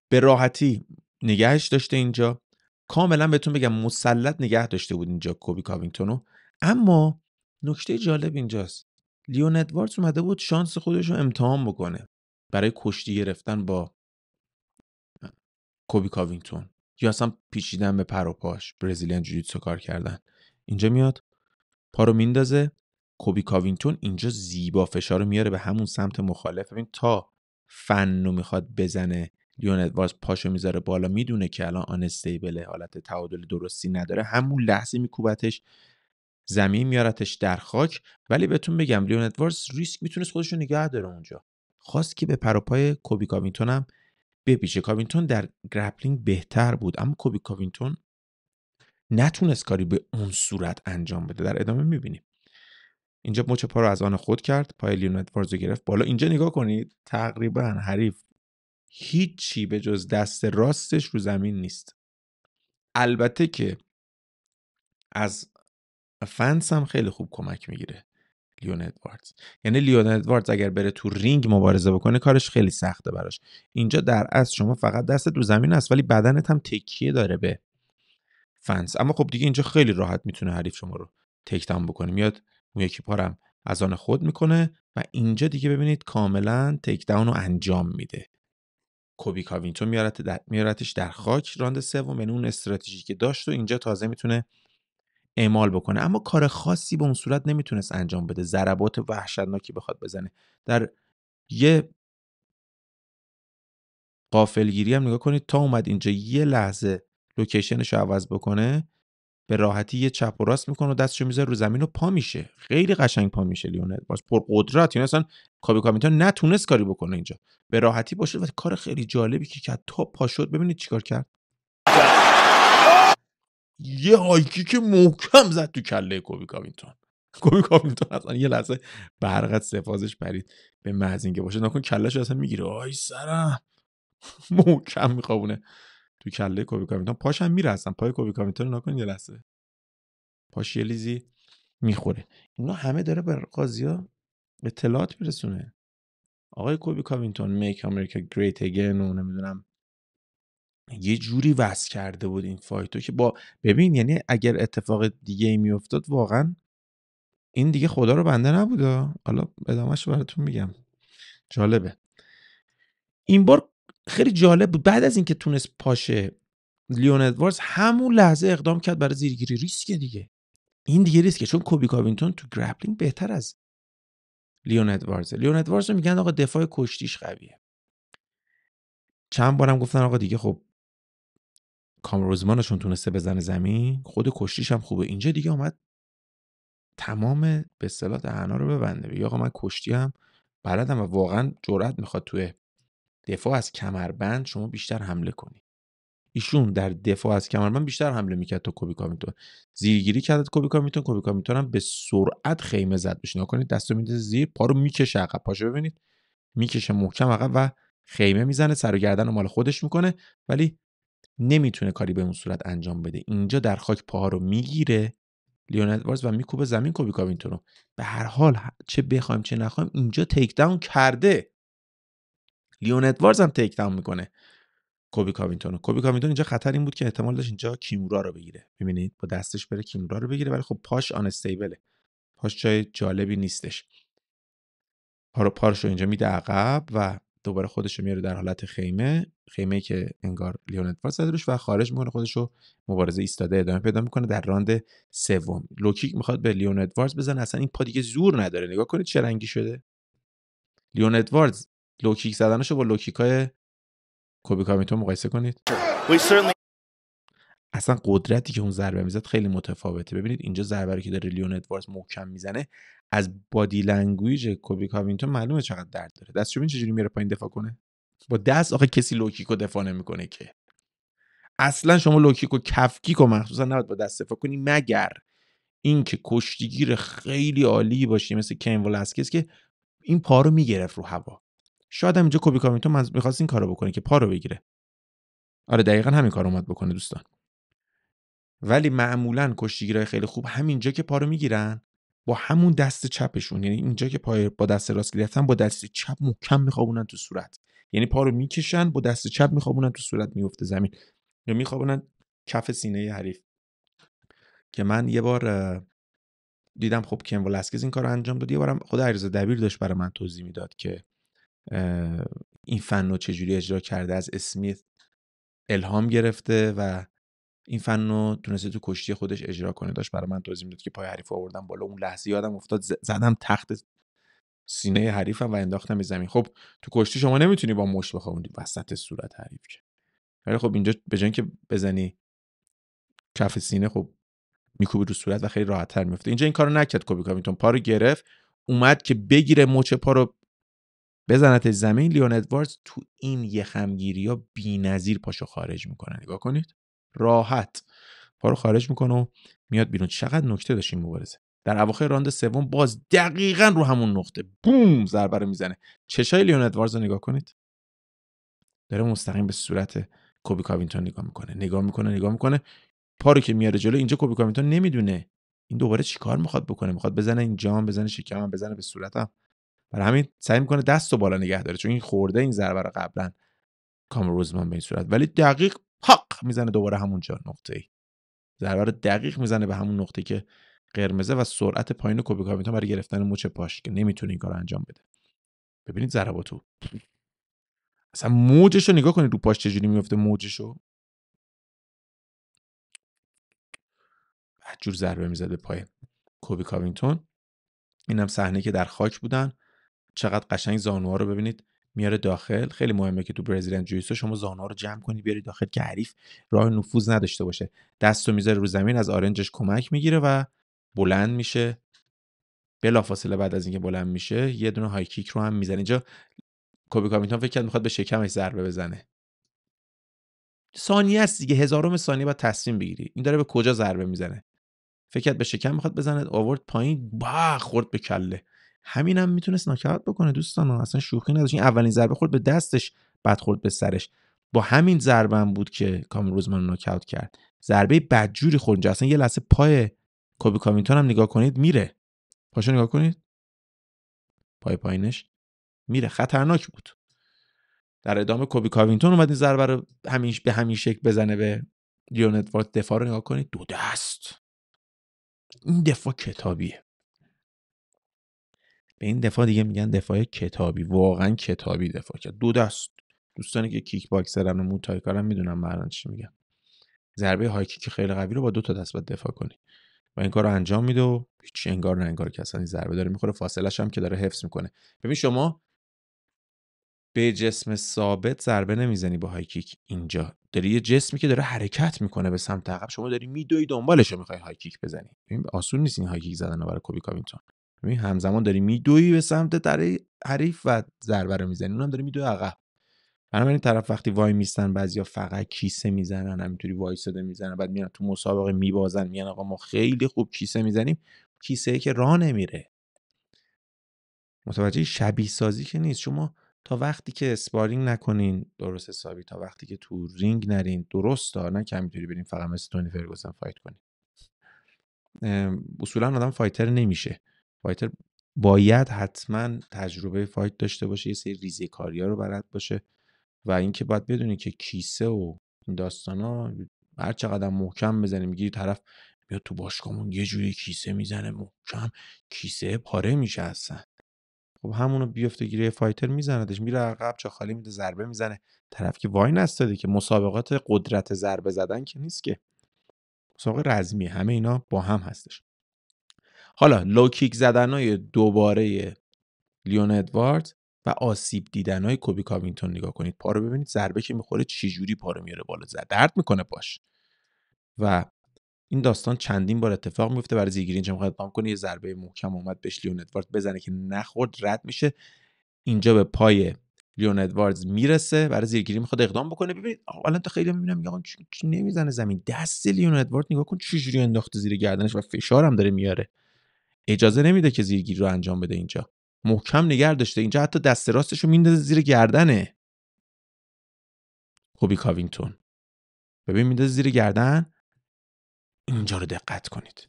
به راحتی نگهش داشته اینجا کاملا بهتون بگم مسلط نگه داشته بود اینجا کوبی رو اما نکته جالب اینجاست لیون ادواردز اومده بود شانس خودش رو امتحان بکنه برای کشتی گرفتن با کوبی کاوینگتون یا اصلا پیچیدن به پر و پاش برزیلیان جوجیتسو کار کردن اینجا میاد پا رو میندازه کوبی کاوینگتون اینجا زیبا فشار میاره به همون سمت مخالف ببین تا فن رو میخواد بزنه لیون ادواردز پاشو میذاره بالا میدونه که الان استیبل حالت تعادل درستی نداره همون لحظه میکوبتش زمین میارتش در خاک ولی بهتون بگم لیون ادواردز ریسک میتونست خودش رو نگه داره اونجا خواست که به پای کوبی کاوینتون هم بپیچه کاوینتون در گرپلینگ بهتر بود اما کوبی کاوینتون نتونست کاری به اون صورت انجام بده در ادامه میبینیم اینجا مچ پا رو از آن خود کرد پای لیون ادواردز رو گرفت بالا اینجا نگاه کنید تقریبا حریف هیچی به جز دست راستش رو زمین نیست البته که از فنس هم خیلی خوب کمک میگیره لیون ادواردز یعنی لیون ادواردز اگر بره تو رینگ مبارزه بکنه کارش خیلی سخته براش اینجا در از شما فقط دست رو زمین است ولی بدنت هم تکیه داره به فنس اما خب دیگه اینجا خیلی راحت میتونه حریف شما رو تکتام بکنه میاد اون یکی پارم از آن خود میکنه و اینجا دیگه ببینید کاملا تک رو انجام میده کوبی کاوینتو میارتش در خاک راند سوم یعنی اون استراتژی که داشت و اینجا تازه میتونه اعمال بکنه اما کار خاصی به اون صورت نمیتونست انجام بده ضربات وحشتناکی بخواد بزنه در یه قافلگیری هم نگاه کنید تا اومد اینجا یه لحظه لوکیشنش رو عوض بکنه به راحتی یه چپ و راست میکنه و دستشو میذاره رو زمین و پا میشه خیلی قشنگ پا میشه لیونل باز پر قدرت یعنی اصلا کابی کامیتون نتونست کاری بکنه اینجا به راحتی باشه و کار خیلی جالبی که کرد تا پا شد ببینید چیکار کرد یه هایکی که محکم زد تو کله کوبی کاوینگتون [laughs] کوبی کاوینگتون اصلا یه لحظه برقت سفازش پرید به محض اینکه باشه نکن کلش اصلا میگیره آی سرم [laughs] محکم میخوابونه تو کله کوبی کاوینگتون پاش میره اصلا پای کوبی کاوینگتون نکن یه لحظه پاش یه لیزی میخوره اینا همه داره به قاضیا اطلاعات میرسونه آقای کوبی کاوینگتون میک امریکا گریت اگین و نمیدونم یه جوری وصل کرده بود این فایتو که با ببین یعنی اگر اتفاق دیگه ای میافتاد واقعا این دیگه خدا رو بنده نبود حالا ادامهش براتون میگم جالبه این بار خیلی جالب بود بعد از اینکه تونست پاشه لیون ادوارز همون لحظه اقدام کرد برای زیرگیری ریسک دیگه این دیگه ریسکه چون کوبی کاوینتون تو گرپلینگ بهتر از لیون وارز لیون ادوارز میگن آقا دفاع کشتیش قویه چند بارم گفتن آقا دیگه خب کامروزمانشون تونسته بزنه زمین خود کشتیش هم خوبه اینجا دیگه اومد تمام به اصطلاح دهنا رو ببنده یا آقا من کشتی هم بلدم و واقعا جرأت میخواد توی دفاع از کمربند شما بیشتر حمله کنی ایشون در دفاع از کمربند بیشتر حمله میکرد تا کوبیکا میتون زیرگیری کرد کوبیکا میتون کوبیکا میتون هم به سرعت خیمه زد بشه کنید دستو میده زیر پا رو میکشه عقب پاشو ببینید میکشه محکم عقب و خیمه میزنه سر و گردن مال خودش میکنه ولی نمیتونه کاری به اون صورت انجام بده اینجا در خاک پاها رو میگیره لیون ادواردز و میکوبه زمین کوبی کاوینتون رو به هر حال چه بخوایم چه نخوایم اینجا تیک داون کرده لیون ادواردز هم تیک داون میکنه کوبی کاوینتون رو کوبی کاوینتون اینجا خطر این بود که احتمال داشت اینجا کیمورا رو بگیره میبینید با دستش بره کیمورا رو بگیره ولی خب پاش آن استیبله پاش جای جالبی نیستش پارو پارش رو اینجا میده عقب و دوباره خودش رو میاره در حالت خیمه خیمه که انگار لیون ادوارد زده روش و خارج میکنه خودش رو مبارزه ایستاده ادامه پیدا میکنه در راند سوم لوکیک میخواد به لیون ادواردز بزنه اصلا این پا دیگه زور نداره نگاه کنید چه رنگی شده لیون ادواردز لوکیک رو با لوکیک های کوبیکامیتو مقایسه کنید اصلا قدرتی که اون ضربه میزد خیلی متفاوته ببینید اینجا ضربه رو که داره لیون ادواردز محکم میزنه از بادی لنگویج کوبی کاوینتون معلومه چقدر درد داره دستشویی چجوری میره پایین دفاع کنه با دست آخه کسی لوکیکو دفاع نمیکنه که اصلا شما لوکیکو کفکیکو مخصوصا نباید با دست دفاع کنی مگر اینکه کشتیگیر خیلی عالی باشی مثل کین ولاسکس که این پا رو میگرفت رو هوا شاید هم اینجا کوبی کاوینتون میخواست این کارو بکنه که پا رو بگیره آره دقیقا همین کار اومد بکنه دوستان ولی معمولا کشتیگیرای خیلی خوب همینجا که پا رو میگیرن با همون دست چپشون یعنی اینجا که پای با دست راست گرفتن با دست چپ محکم میخوابونن تو صورت یعنی پا رو میکشن با دست چپ میخوابونن تو صورت میفته زمین یا میخوابونن کف سینه حریف که من یه بار دیدم خب کم ولاسکز این کار رو انجام داد یه بارم خود عریض دبیر داشت برای من توضیح میداد که این فن رو چجوری اجرا کرده از اسمیت الهام گرفته و این فن رو تونسته تو کشتی خودش اجرا کنه داشت برای من توضیح میداد که پای حریف آوردم بالا اون لحظه یادم افتاد زدم تخت سینه حریفم و انداختم به زمین خب تو کشتی شما نمیتونی با مش بخوابی وسط صورت حریف که ولی خب اینجا به که بزنی کف سینه خب میکوبی رو صورت و خیلی راحت تر میفته اینجا این کارو نکرد کوبی کامیتون پا رو گرفت اومد که بگیره مچ پا رو بزنتش زمین لیون ادواردز تو این یه خمگیری ها بی‌نظیر پاشو خارج میکنه نگاه کنید راحت پا رو خارج میکنه و میاد بیرون چقدر نکته داشت این مبارزه در اواخر راند سوم باز دقیقا رو همون نقطه بوم ضربه رو میزنه چشای لیون ادواردز رو نگاه کنید داره مستقیم به صورت کوبی کاوینتون نگاه میکنه نگاه میکنه نگاه میکنه رو که میاره جلو اینجا کوبی کاوینتون نمیدونه این دوباره چیکار میخواد بکنه میخواد بزنه این جام بزنه شکمم بزنه به صورتم برای همین سعی میکنه دست و بالا نگه داره چون این خورده این ضربه رو قبلا کامروزمان به این صورت ولی دقیق یخ میزنه دوباره همونجا نقطه ای ضربه رو دقیق میزنه به همون نقطه که قرمزه و سرعت پایین کوبیکامیتون برای گرفتن موچ پاش که نمیتونه این کار انجام بده ببینید تو اصلا موجش رو نگاه کنید رو پاش چجوری میفته موجشو جور ضربه میزد به پای کوبی کاوینتون اینم صحنه که در خاک بودن چقدر قشنگ زانوها رو ببینید میاره داخل خیلی مهمه که تو پرزیدنت جویسو شما ها رو جمع کنی بیاری داخل که حریف راه نفوذ نداشته باشه دست و میذاره رو زمین از آرنجش کمک میگیره و بلند میشه بلافاصله بعد از اینکه بلند میشه یه دونه های کیک رو هم میزنه اینجا کوبی کامیتون فکر کرد میخواد به شکمش ضربه بزنه ثانیه است دیگه هزارم ثانیه بعد تصمیم بگیری این داره به کجا ضربه میزنه فکر کرد به شکم میخواد بزنه آورد پایین با خورد به کله همین هم میتونست ناکات بکنه دوستان اصلا شوخی نداشت این اولین ضربه خورد به دستش بعد خورد به سرش با همین ضربه هم بود که کامل روزمن ناکاوت کرد ضربه بدجوری خورد اصلا یه لحظه پای کوبی کامیتون هم نگاه کنید میره پاشو نگاه کنید پای پایینش میره خطرناک بود در ادامه کوبی کاوینتون اومد این ضربه رو همیش به همین شکل بزنه به لیون وارد دفاع رو نگاه کنید دو دست این دفاع کتابیه به این دفاع دیگه میگن دفاع کتابی واقعا کتابی دفاع کرد دو دست دوستانی که کیک باکسرن و موتای کارن میدونن معنی چی میگن ضربه های کیک خیلی قوی رو با دو تا دست باید دفاع کنی و این کار انجام میده و هیچ انگار نه انگار که اصلا ضربه داره میخوره فاصلش هم که داره حفظ میکنه ببین شما به جسم ثابت ضربه نمیزنی با های کیک اینجا داری یه جسمی که داره حرکت میکنه به سمت عقب شما داری میدوی دنبالش رو میخوای های کیک بزنی ببین آسون نیست این های کیک زدن برای کوبی کاوینتون ببین همزمان داری میدوی به سمت در حریف و ضربه رو میزنی اونم داره میدوی عقب بنابراین طرف وقتی وای میستن بعضیا فقط کیسه میزنن همینطوری وایساده میزنن بعد میان تو مسابقه میبازن میان آقا ما خیلی خوب کیسه میزنیم کیسه ای که راه نمیره متوجه شبیه سازی که نیست شما تا وقتی که اسپارینگ نکنین درست حسابی تا وقتی که تو رینگ نرین درست نه همینطوری برین فقط مثل تونی فرگوسن فایت کنین اصولا آدم فایتر نمیشه فایتر باید حتما تجربه فایت داشته باشه یه سری ریزه ها رو بلد باشه و اینکه باید بدونی که کیسه و این ها هر چقدر محکم بزنی میگی طرف بیا تو باشگاهمون یه جوری کیسه میزنه محکم کیسه پاره میشه اصلا خب همونو بیفته گیره فایتر میزندش میره عقب چا خالی میده ضربه میزنه طرف که وای نستاده که مسابقات قدرت ضربه زدن که نیست که مسابقه رزمی همه اینا با هم هستش حالا لوکیک زدنای دوباره لیون ادوارد و آسیب دیدنای کوبی کاوینتون نگاه کنید پا رو ببینید ضربه که میخوره چجوری پا رو میاره بالا زد درد میکنه پاش و این داستان چندین بار اتفاق میفته برای زیگرین چه میخواد اقدام کنه یه ضربه محکم اومد بهش لیون ادوارد بزنه که نخورد رد میشه اینجا به پای لیون ادواردز میرسه برای زیرگیری میخواد اقدام بکنه ببینید حالا تا خیلی میبینم میگن چی نمیزنه زمین دست لیون ادوارد نگاه کن چجوری انداخته زیر گردنش و فشارم داره میاره اجازه نمیده که زیرگیری رو انجام بده اینجا محکم نگر داشته اینجا حتی دست راستش رو میندازه زیر گردنه خوبی کاوینگتون ببین میندازه زیر گردن اینجا رو دقت کنید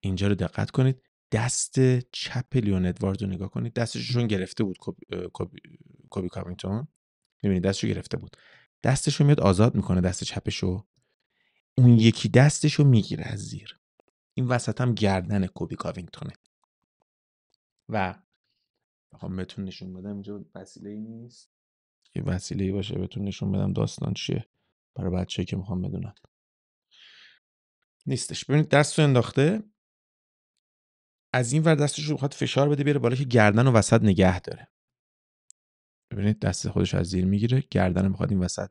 اینجا رو دقت کنید دست چپ لیون ادوارد رو نگاه کنید دستششون گرفته بود کوبی, می کاوینگتون میبینید دستشو گرفته بود دستش رو میاد آزاد میکنه دست رو اون یکی دستش رو میگیره از زیر این وسط هم گردن کوبی کاوینگتونه و بخوام خب، بهتون نشون بدم اینجا وسیله ای نیست یه وسیله ای باشه بهتون نشون بدم داستان چیه برای بچه که میخوام بدونم نیستش ببینید دست رو انداخته از این ور دستش رو میخواد فشار بده بیاره بالا که گردن و وسط نگه داره ببینید دست خودش از زیر میگیره گردن میخواد این وسط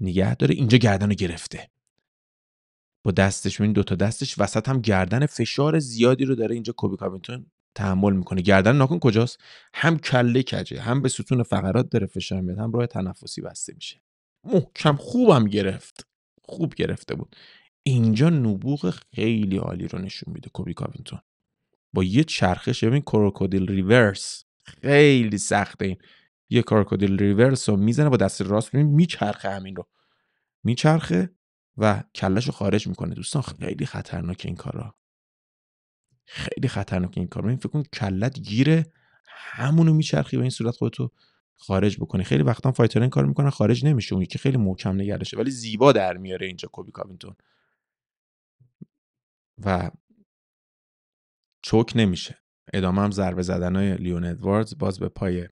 نگه داره اینجا گردن رو گرفته با دستش این دو تا دستش وسط هم گردن فشار زیادی رو داره اینجا کوبی کامیتون تحمل میکنه گردن ناکن کجاست هم کله کجه هم به ستون فقرات داره فشار میاد هم راه تنفسی بسته میشه محکم خوبم گرفت خوب گرفته بود اینجا نبوغ خیلی عالی رو نشون میده کوبی کاوینتون با یه چرخش ببین کروکودیل ریورس خیلی سخته این یه کروکودیل ریورس رو میزنه با دست راست ببین میچرخه همین رو میچرخه و کلش رو خارج میکنه دوستان خیلی خطرناک این کارا خیلی خطرناک این کار این فکر کن کلت گیره همونو میچرخی و این صورت خودتو خارج بکنی خیلی وقتا این کار میکنن خارج نمیشه اون که خیلی محکم نگرشه ولی زیبا در میاره اینجا کوبی کاوینتون و چوک نمیشه ادامه هم ضربه زدن های لیون ادواردز باز به پای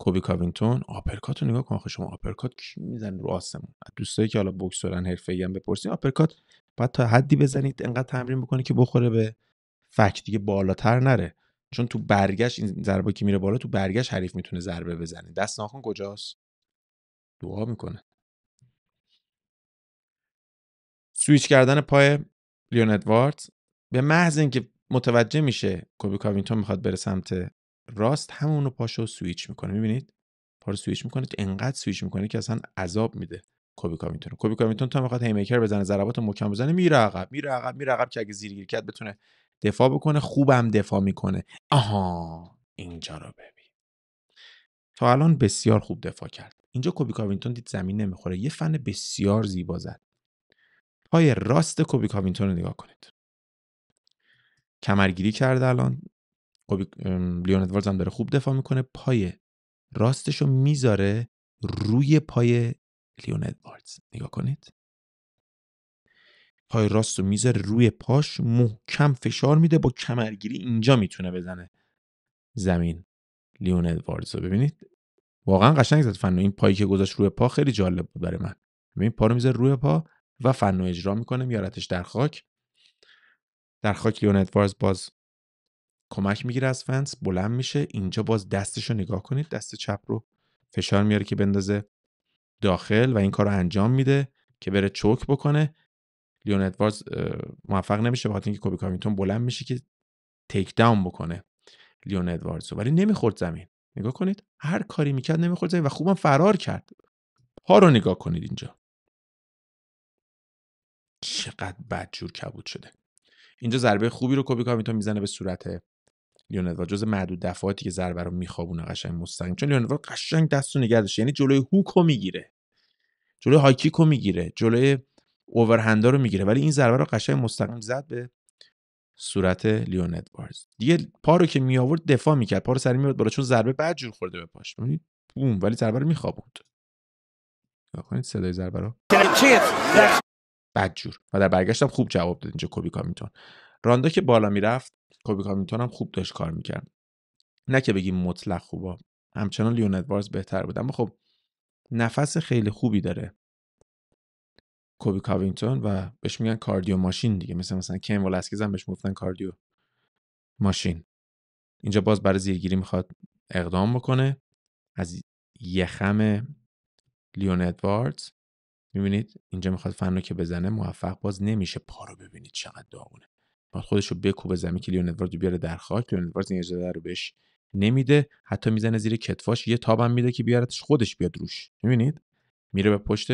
کوبی کاوینتون آپرکات رو نگاه کن شما آپرکات کی میزنه رو آسمون دوستایی که حالا بوکسورن دارن حرفه‌ای هم بپرسین آپرکات باید تا حدی بزنید انقدر تمرین بکنه که بخوره به فک دیگه بالاتر نره چون تو برگشت این ضربه که میره بالا تو برگشت حریف میتونه ضربه بزنه دست ناخن کجاست دعا میکنه سویچ کردن پای لیون ادوارد به محض اینکه متوجه میشه کوبی کاوینتون میخواد بره سمت راست همون رو پاشو سویچ میکنه میبینید پا سویچ میکنه که انقدر سویچ میکنه که اصلا عذاب میده کوبیکا میتونه کوبیکا میتونه تا میخواد هیمیکر بزنه ضربات محکم بزنه میره عقب میره عقب میره که اگه زیرگیر کرد بتونه دفاع بکنه خوبم دفاع میکنه آها اینجا رو ببین تا الان بسیار خوب دفاع کرد اینجا کوبی وینتون دید زمین نمیخوره یه فن بسیار زیبا زد پای راست کوبی کاوینتون رو نگاه کنید کمرگیری کرد الان خب لیون ادواردز هم داره خوب دفاع میکنه پای رو میذاره روی پای لیون ادواردز نگاه کنید پای راست رو میذاره روی پاش محکم فشار میده با کمرگیری اینجا میتونه بزنه زمین لیون ادواردز رو ببینید واقعا قشنگ زد فنو این پایی که گذاشت روی پا خیلی جالب بود برای من ببین پا رو میذاره روی پا و فنو اجرا میکنه میارتش در خاک در خاک لیون ادواردز باز کمک میگیره از فنس بلند میشه اینجا باز دستش رو نگاه کنید دست چپ رو فشار میاره که بندازه داخل و این کار رو انجام میده که بره چوک بکنه لیون ادواردز موفق نمیشه بخاطر اینکه کوبی کامینتون بلند میشه که تیک داون بکنه لیون ادواردز ولی نمیخورد زمین نگاه کنید هر کاری میکرد نمیخورد زمین و خوبم فرار کرد ها رو نگاه کنید اینجا چقدر بدجور کبود شده اینجا ضربه خوبی رو کوبی میزنه به صورت لیونل جز معدود دفعاتی که ضربه رو میخوابونه قشنگ مستقیم چون لیونل قشنگ دستو نگه داشته یعنی جلوی هوکو میگیره جلوی رو میگیره جلوی اوورهندا رو میگیره ولی این ضربه رو قشنگ مستقیم زد به صورت لیون ادواردز دیگه پا رو که می آورد دفاع میکرد پا رو سر میورد بالا چون ضربه بعد خورده به پاش ببینید بوم ولی ضربه رو میخوابوند کنید صدای ضربه رو بعد جور و در برگشتم خوب جواب داد اینجا کوبی کامیتون راندا که بالا میرفت کوبی کامیتون هم خوب داشت کار میکرد نه که بگیم مطلق خوبا همچنان لیون ادوارز بهتر بود اما خب نفس خیلی خوبی داره کوبی کاوینگتون و بهش میگن کاردیو ماشین دیگه مثل مثلا کیم ولاسکیز هم بهش میگفتن کاردیو ماشین اینجا باز برای زیرگیری میخواد اقدام بکنه از یخم لیون ادواردز میبینید اینجا میخواد فن رو که بزنه موفق باز نمیشه پا رو ببینید چقدر داغونه باید خودش رو بکوبه زمین که لیون بیاره در خاک لیون این اجازه رو بهش نمیده حتی میزنه زیر کتفاش یه تابم میده که بیارتش خودش بیاد روش میبینید میره به پشت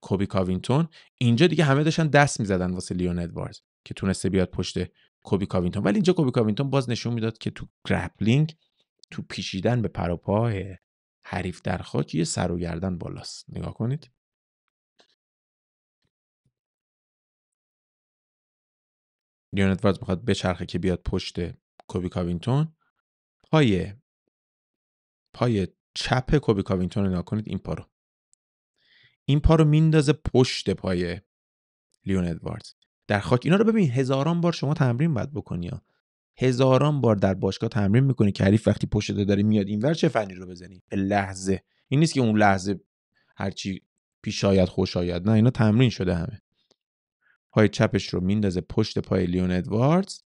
کوبی کاوینتون اینجا دیگه همه داشتن دست میزدن واسه لیون که تونسته بیاد پشت کوبی کاوینتون ولی اینجا کوبی کاوینتون باز نشون میداد که تو گرپلینگ تو پیچیدن به پروپاه حریف در خاک یه سر و گردن بالاست نگاه کنید لیون ادواردز میخواد بچرخه که بیاد پشت کوبی کاوینتون پای پای چپ کوبی کاوینتون رو نکنید این پا رو این پا رو میندازه پشت پای لیون ادواردز در خاک اینا رو ببین هزاران بار شما تمرین باید بکنی هزاران بار در باشگاه تمرین میکنی که حریف وقتی پشت داره میاد اینور چه فنی رو بزنی به لحظه این نیست که اون لحظه هرچی پیش آید خوش آید نه اینا تمرین شده همه پای چپش رو میندازه پشت پای لیون ادواردز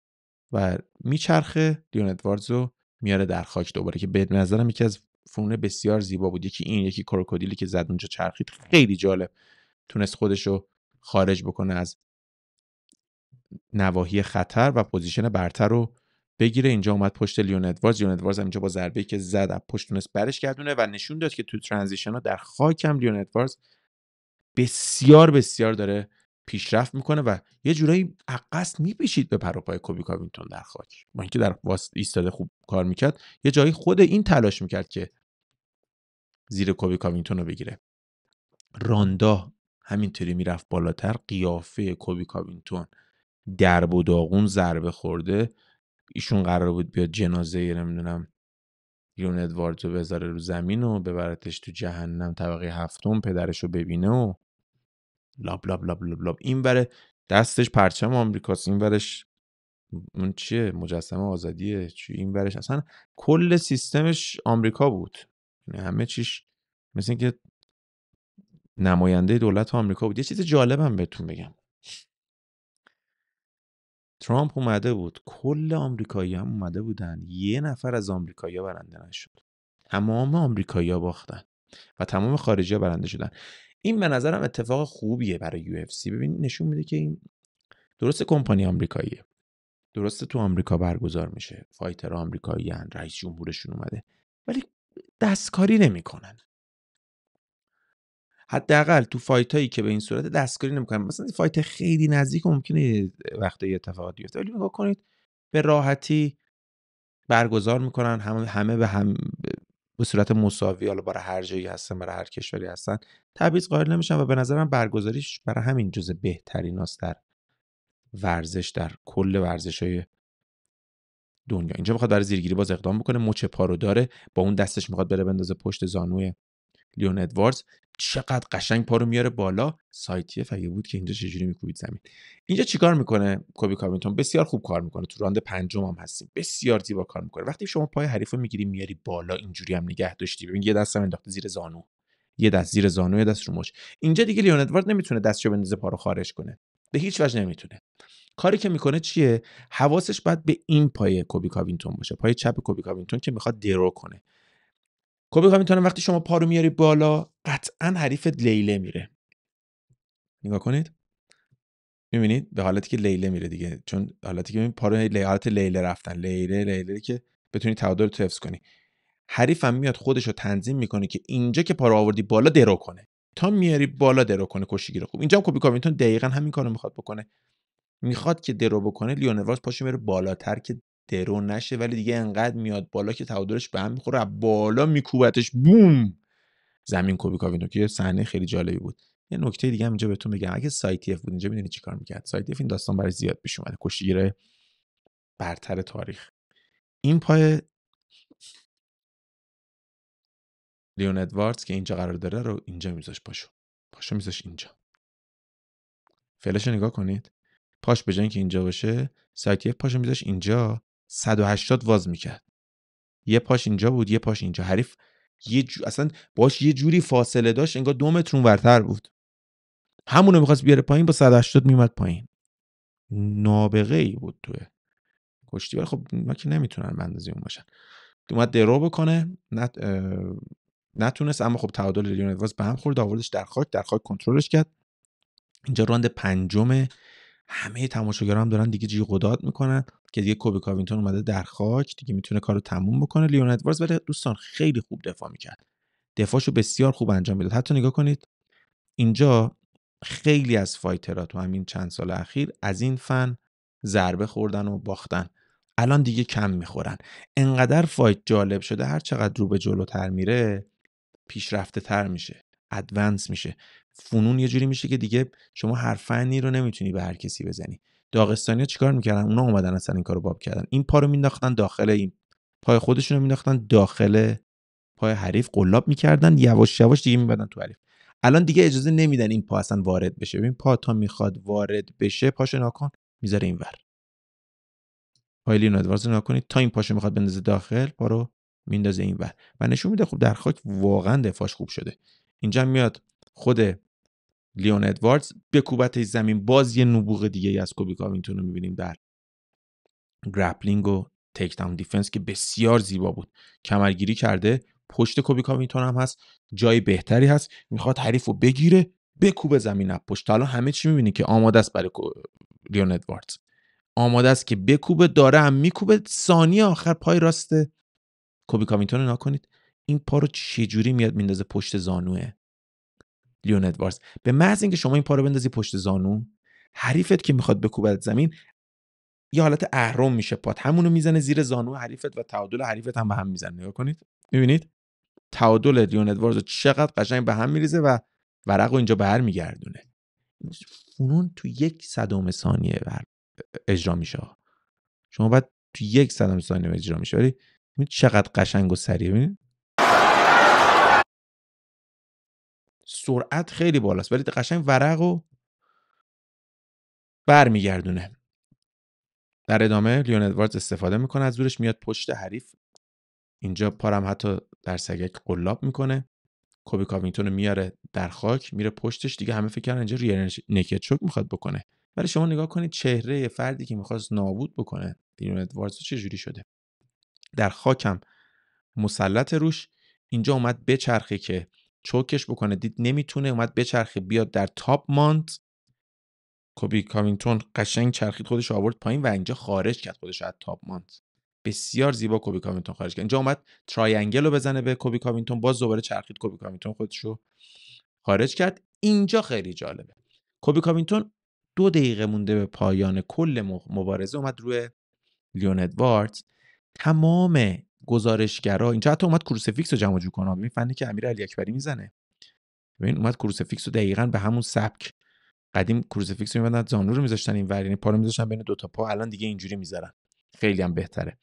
و میچرخه لیون ادواردز رو میاره در خاک دوباره که به نظرم یکی از فرون بسیار زیبا بود یکی این یکی کروکودیلی که زد اونجا چرخید خیلی جالب تونست خودش رو خارج بکنه از نواحی خطر و پوزیشن برتر رو بگیره اینجا اومد پشت لیون ادواردز لیون هم اینجا با ضربه که زد از پشت تونست برش گردونه و نشون داد که تو ترانزیشن ها در خاکم لیون ادواردز بسیار بسیار داره پیشرفت میکنه و یه جورایی عقص میپیچید به پروپای کوبی کاوینگتون در خاک با اینکه در واسط ایستاده خوب کار میکرد یه جایی خود این تلاش میکرد که زیر کوبی کاوینگتون رو بگیره راندا همینطوری میرفت بالاتر قیافه کوبی کاوینگتون درب و داغون ضربه خورده ایشون قرار بود بیاد جنازه نمیدونم یون ادواردو بذاره رو زمین و ببرتش تو جهنم طبقه هفتم پدرش رو ببینه و لاب لاب لاب لاب لاب این بره دستش پرچم آمریکاست این برش اون چیه مجسمه آزادیه چی این برش اصلا کل سیستمش آمریکا بود یعنی همه چیش مثل اینکه نماینده دولت آمریکا بود یه چیز جالبم بهتون بگم ترامپ اومده بود کل آمریکایی هم اومده بودن یه نفر از آمریکایا برنده نشد تمام ها باختن و تمام خارجی ها برنده شدن این به نظرم اتفاق خوبیه برای یو اف سی ببین نشون میده که این درست کمپانی آمریکاییه درسته تو آمریکا برگزار میشه فایتر آمریکاییان رئیس جمهورشون اومده ولی دستکاری نمیکنن حداقل تو فایت هایی که به این صورت دستکاری نمیکنن مثلا فایت خیلی نزدیک ممکنه وقتی اتفاق بیفته ولی نگاه کنید به راحتی برگزار میکنن همه همه به هم به صورت مساوی حالا برای هر جایی هستن برای هر کشوری هستن تبعیض قائل نمیشن و به نظرم برگزاریش برای همین جز بهترین در ورزش در کل ورزش های دنیا اینجا میخواد برای زیرگیری باز اقدام بکنه مچ پارو داره با اون دستش میخواد بره بندازه پشت زانوی لیون ادواردز چقدر قشنگ پا رو میاره بالا سایتیه فگه بود که اینجا چجوری میکوبید زمین اینجا چیکار میکنه کوبی کاوینتون بسیار خوب کار میکنه تو راند پنجم هم هستیم بسیار زیبا کار میکنه وقتی شما پای حریف رو میگیری میاری بالا اینجوری هم نگه داشتی ببین یه دستم انداخته زیر زانو یه دست زیر زانو یه دست رو مش اینجا دیگه لیون ادوارد نمیتونه دستشو بندازه پا رو خارج کنه به هیچ وجه نمیتونه کاری که میکنه چیه حواسش باید به این پای کوبی کاوینتون باشه پای چپ کوبی کاوینتون که میخواد درو کنه کوبی خب، هامیلتون وقتی شما پا رو میاری بالا قطعا حریف لیله میره نگاه کنید میبینید به حالتی که لیله میره دیگه چون حالتی که پا رو حالت لیله رفتن لیله لیله که بتونی تعادل تو حفظ کنی هم میاد خودش رو تنظیم میکنه که اینجا که پا آوردی بالا درو کنه تا میاری بالا درو کنه کشیگیر خوب اینجا هم کوبی خب کاوینتون دقیقا همین کارو میخواد بکنه میخواد که درو بکنه لیونوارز پاشو میره بالاتر که درو نشه ولی دیگه انقدر میاد بالا که تعادلش به هم میخوره بالا میکوبتش بوم زمین کوبی کاوینو که صحنه خیلی جالبی بود یه نکته دیگه هم اینجا بهتون بگم اگه سایتیف بود اینجا میدونی چیکار میکرد سایتیف این داستان برای زیاد پیش اومده کشتیگیر برتر تاریخ این پای لیون ادواردز که اینجا قرار داره رو اینجا میذاش پاشو پاشو میذاش اینجا فلش نگاه کنید پاش به که اینجا باشه سایتیف پاشو میذاش اینجا 180 واز میکرد یه پاش اینجا بود یه پاش اینجا حریف یه اصلا باش یه جوری فاصله داشت انگار دو متر ورتر بود همونو میخواست بیاره پایین با 180 میمد پایین نابغه ای بود توه کشتی ولی خب ما که نمیتونن بندازی اون باشن اومد درو بکنه نت... نتونست اما خب تعادل لیون واز به هم خورد آوردش در خاک در خاک کنترلش کرد اینجا راند پنجم همه تماشاگران هم دارن دیگه جیغ و داد میکنن که دیگه کوبی کاوینتون اومده در خاک دیگه میتونه کارو تموم بکنه لیون وارز ولی دوستان خیلی خوب دفاع میکرد دفاعشو بسیار خوب انجام میداد حتی نگاه کنید اینجا خیلی از فایترها تو همین چند سال اخیر از این فن ضربه خوردن و باختن الان دیگه کم میخورن انقدر فایت جالب شده هر چقدر رو به جلوتر میره پیشرفته تر میشه ادوانس میشه فنون یه جوری میشه که دیگه شما هر فنی رو نمیتونی به هر کسی بزنی ها چیکار میکردن اونا اومدن اصلا این کارو باب کردن این پا رو مینداختن داخل این پای خودشون رو مینداختن داخل پای حریف قلاب میکردن یواش یواش دیگه میبدن تو حریف الان دیگه اجازه نمیدن این پا اصلا وارد بشه ببین پا تا میخواد وارد بشه پاش ناکن میذاره اینور پای تا این پاشو میخواد بندازه داخل پا رو میندازه ور. و نشون میده خب در خاک واقعا دفاعش خوب شده اینجا میاد خود لیون ادواردز به کوبت زمین باز یه نبوغ دیگه از کوبی کاوینتون رو میبینیم در گرپلینگ و تیک داون دیفنس که بسیار زیبا بود کمرگیری کرده پشت کوبی کاوینتون هم هست جای بهتری هست میخواد حریف رو بگیره بکوبه زمین اپ پشت حالا همه چی میبینی که آماده است برای لیون ادواردز آماده است که بکوبه داره هم میکوبه ثانیه آخر پای راست کوبی کاوینتون رو نکنید این پا رو چجوری میاد میندازه پشت زانوه لیون ادواردز به محض اینکه شما این پا رو بندازی پشت زانو حریفت که میخواد بکوبد زمین یه حالت اهرم میشه پات همونو میزنه زیر زانو حریفت و تعادل حریفت هم به هم میزنه نگاه کنید میبینید تعادل لیون ادواردز چقدر قشنگ به هم میریزه و ورق رو اینجا برمیگردونه فنون تو یک صدم ثانیه بر اجرا میشه شما باید تو یک صدم ثانیه اجرا میشه چقدر قشنگ و سریع ببینید سرعت خیلی بالاست ولی قشنگ ورق و برمیگردونه در ادامه لیون ادواردز استفاده میکنه از زورش میاد پشت حریف اینجا پارم حتی در سگک قلاب میکنه کوبی کاپینتون میاره در خاک میره پشتش دیگه همه فکر کردن اینجا ریر نکت شوک میخواد بکنه ولی شما نگاه کنید چهره فردی که میخواست نابود بکنه لیون ادواردز چه جوری شده در خاکم مسلط روش اینجا اومد بچرخه که چوکش بکنه دید نمیتونه اومد بچرخه بیاد در تاپ ماند کوبی خب کامینگتون قشنگ چرخید خودش آورد پایین و اینجا خارج کرد خودش از تاپ ماند بسیار زیبا کوبی کامینگتون خارج کرد اینجا اومد تراینگل رو بزنه به کوبی کامینگتون باز دوباره چرخید کوبی کامینگتون خودش رو خارج کرد اینجا خیلی جالبه کوبی کامینگتون دو دقیقه مونده به پایان کل مبارزه اومد روی لیون ادواردز تمام گزارشگرا اینجا حتی اومد کروسفیکس رو جمع جور کنه ببین که امیر علی اکبری میزنه ببین اومد کروسفیکس رو دقیقا به همون سبک قدیم کروسفیکس رو میبندن رو میذاشتن این یعنی پا رو میذاشتن بین دو تا پا الان دیگه اینجوری میذارن خیلی هم بهتره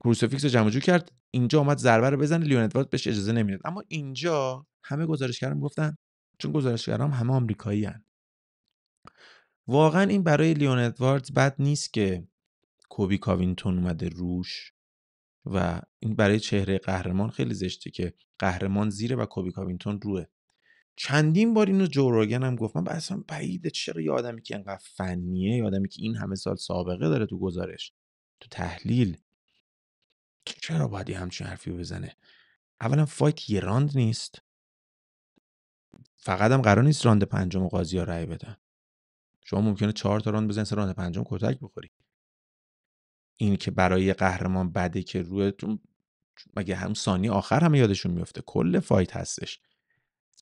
کروسفیکس رو جمع جو کرد اینجا اومد ضربه رو بزنه لیون ادوارد بهش اجازه نمیداد اما اینجا همه گزارشگرا میگفتن چون گزارشگرام هم همه آمریکایی هن. واقعا این برای لیون ادواردز بد نیست که کوبی کاوینتون اومده روش و این برای چهره قهرمان خیلی زشته که قهرمان زیره و کوبی کاوینتون روه چندین بار اینو جوراگن هم گفت من اصلا بعیده چرا یه آدمی که انقدر فنیه یه آدمی که این همه سال سابقه داره تو گزارش تو تحلیل چرا باید یه همچین حرفی بزنه اولا فایت یه راند نیست فقط هم قرار نیست راند پنجم قاضی ها رأی بدن شما ممکنه چهار تا راند سر راند پنجم کتک بخوری این که برای قهرمان بده که رویتون مگه هم ثانی آخر هم یادشون میفته کل فایت هستش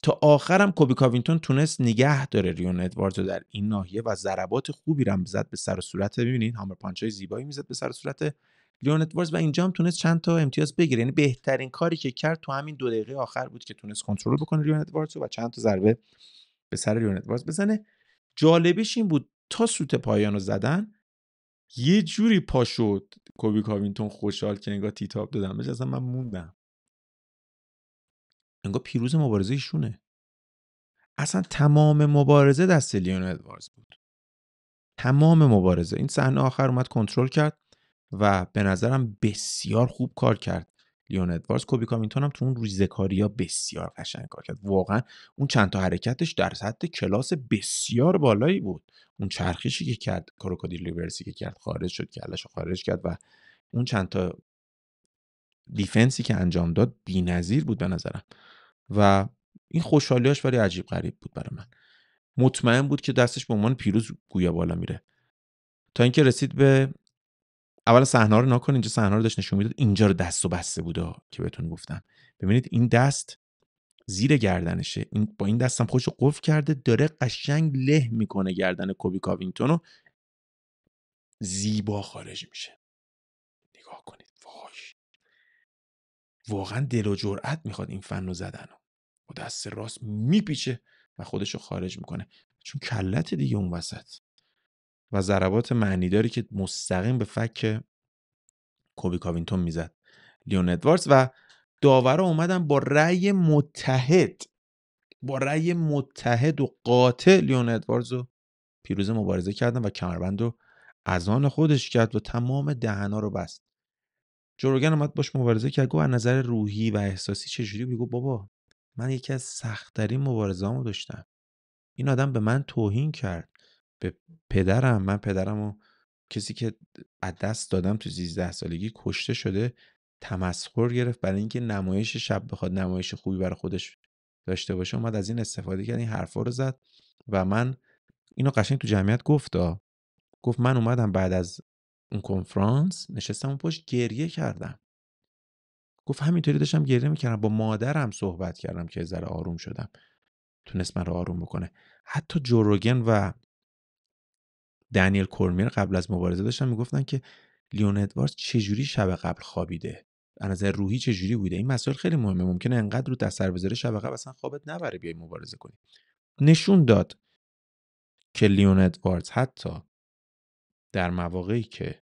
تا آخر هم کوبی کاوینتون تونست نگه داره ریون ادواردو در این ناحیه و ضربات خوبی رو زد به سر و صورت ببینید هامر پانچای زیبایی میزد به سر صورت لیون ادواردز و اینجا هم تونست چند تا امتیاز بگیره یعنی بهترین کاری که کرد تو همین دو دقیقه آخر بود که تونست کنترل بکنه لیون ادواردز و چند تا ضربه به سر لیون ادواردز بزنه جالبیش این بود تا سوت پایانو زدن یه جوری پا شد کوبی کاوینتون خوشحال که انگار تیتاب دادم بهش اصلا من موندم انگار پیروز مبارزه ایشونه اصلا تمام مبارزه دست لیون ادوارز بود تمام مبارزه این صحنه آخر اومد کنترل کرد و به نظرم بسیار خوب کار کرد لیون ادوارز کوبی خب، کامینتون هم تو اون ها بسیار قشنگ کار کرد واقعا اون چند تا حرکتش در سطح کلاس بسیار بالایی بود اون چرخشی که کرد کروکودیل ریورسی که کرد خارج شد کلش خارج کرد و اون چند تا دیفنسی که انجام داد بی‌نظیر بود به نظرم و این خوشحالیاش ولی عجیب غریب بود برای من مطمئن بود که دستش به عنوان پیروز گویا بالا میره تا اینکه رسید به اول صحنه رو نکن اینجا صحنه رو داشت نشون میداد اینجا رو دست و بسته بوده که بهتون گفتم ببینید این دست زیر گردنشه با این دستم خودشو قفل کرده داره قشنگ له میکنه گردن کوبی کاوینگتون رو زیبا خارج میشه نگاه کنید وای واقعا دل و جرأت میخواد این فن رو زدن و دست راست میپیچه و خودش رو خارج میکنه چون کلت دیگه اون وسط و ضربات معنیداری که مستقیم به فک کوبی کاوینتون میزد لیون ادواردز و داورا اومدن با رأی متحد با رأی متحد و قاطع لیون ادواردز رو پیروز مبارزه کردن و کمربند رو از آن خودش کرد و تمام دهنا رو بست جورگن اومد باش مبارزه کرد گفت از نظر روحی و احساسی چجوری میگو بابا من یکی از سختترین مبارزه‌امو داشتم این آدم به من توهین کرد پدرم من پدرمو کسی که از دست دادم تو 13 سالگی کشته شده تمسخر گرفت برای اینکه نمایش شب بخواد نمایش خوبی برای خودش داشته باشه اومد از این استفاده کرد این حرفا رو زد و من اینو قشنگ تو جمعیت گفت گفت من اومدم بعد از اون کنفرانس نشستم و پشت گریه کردم گفت همینطوری داشتم گریه میکردم با مادرم صحبت کردم که ذره آروم شدم تونست من رو آروم بکنه حتی جوروگن و دنیل کورمیر قبل از مبارزه داشتن میگفتن که لیون ادواردز چجوری شب قبل خوابیده از نظر روحی چجوری بوده این مسائل خیلی مهمه ممکنه انقدر رو دستر بذاره شب قبل اصلا خوابت نبره بیای مبارزه کنی نشون داد که لیون ادواردز حتی در مواقعی که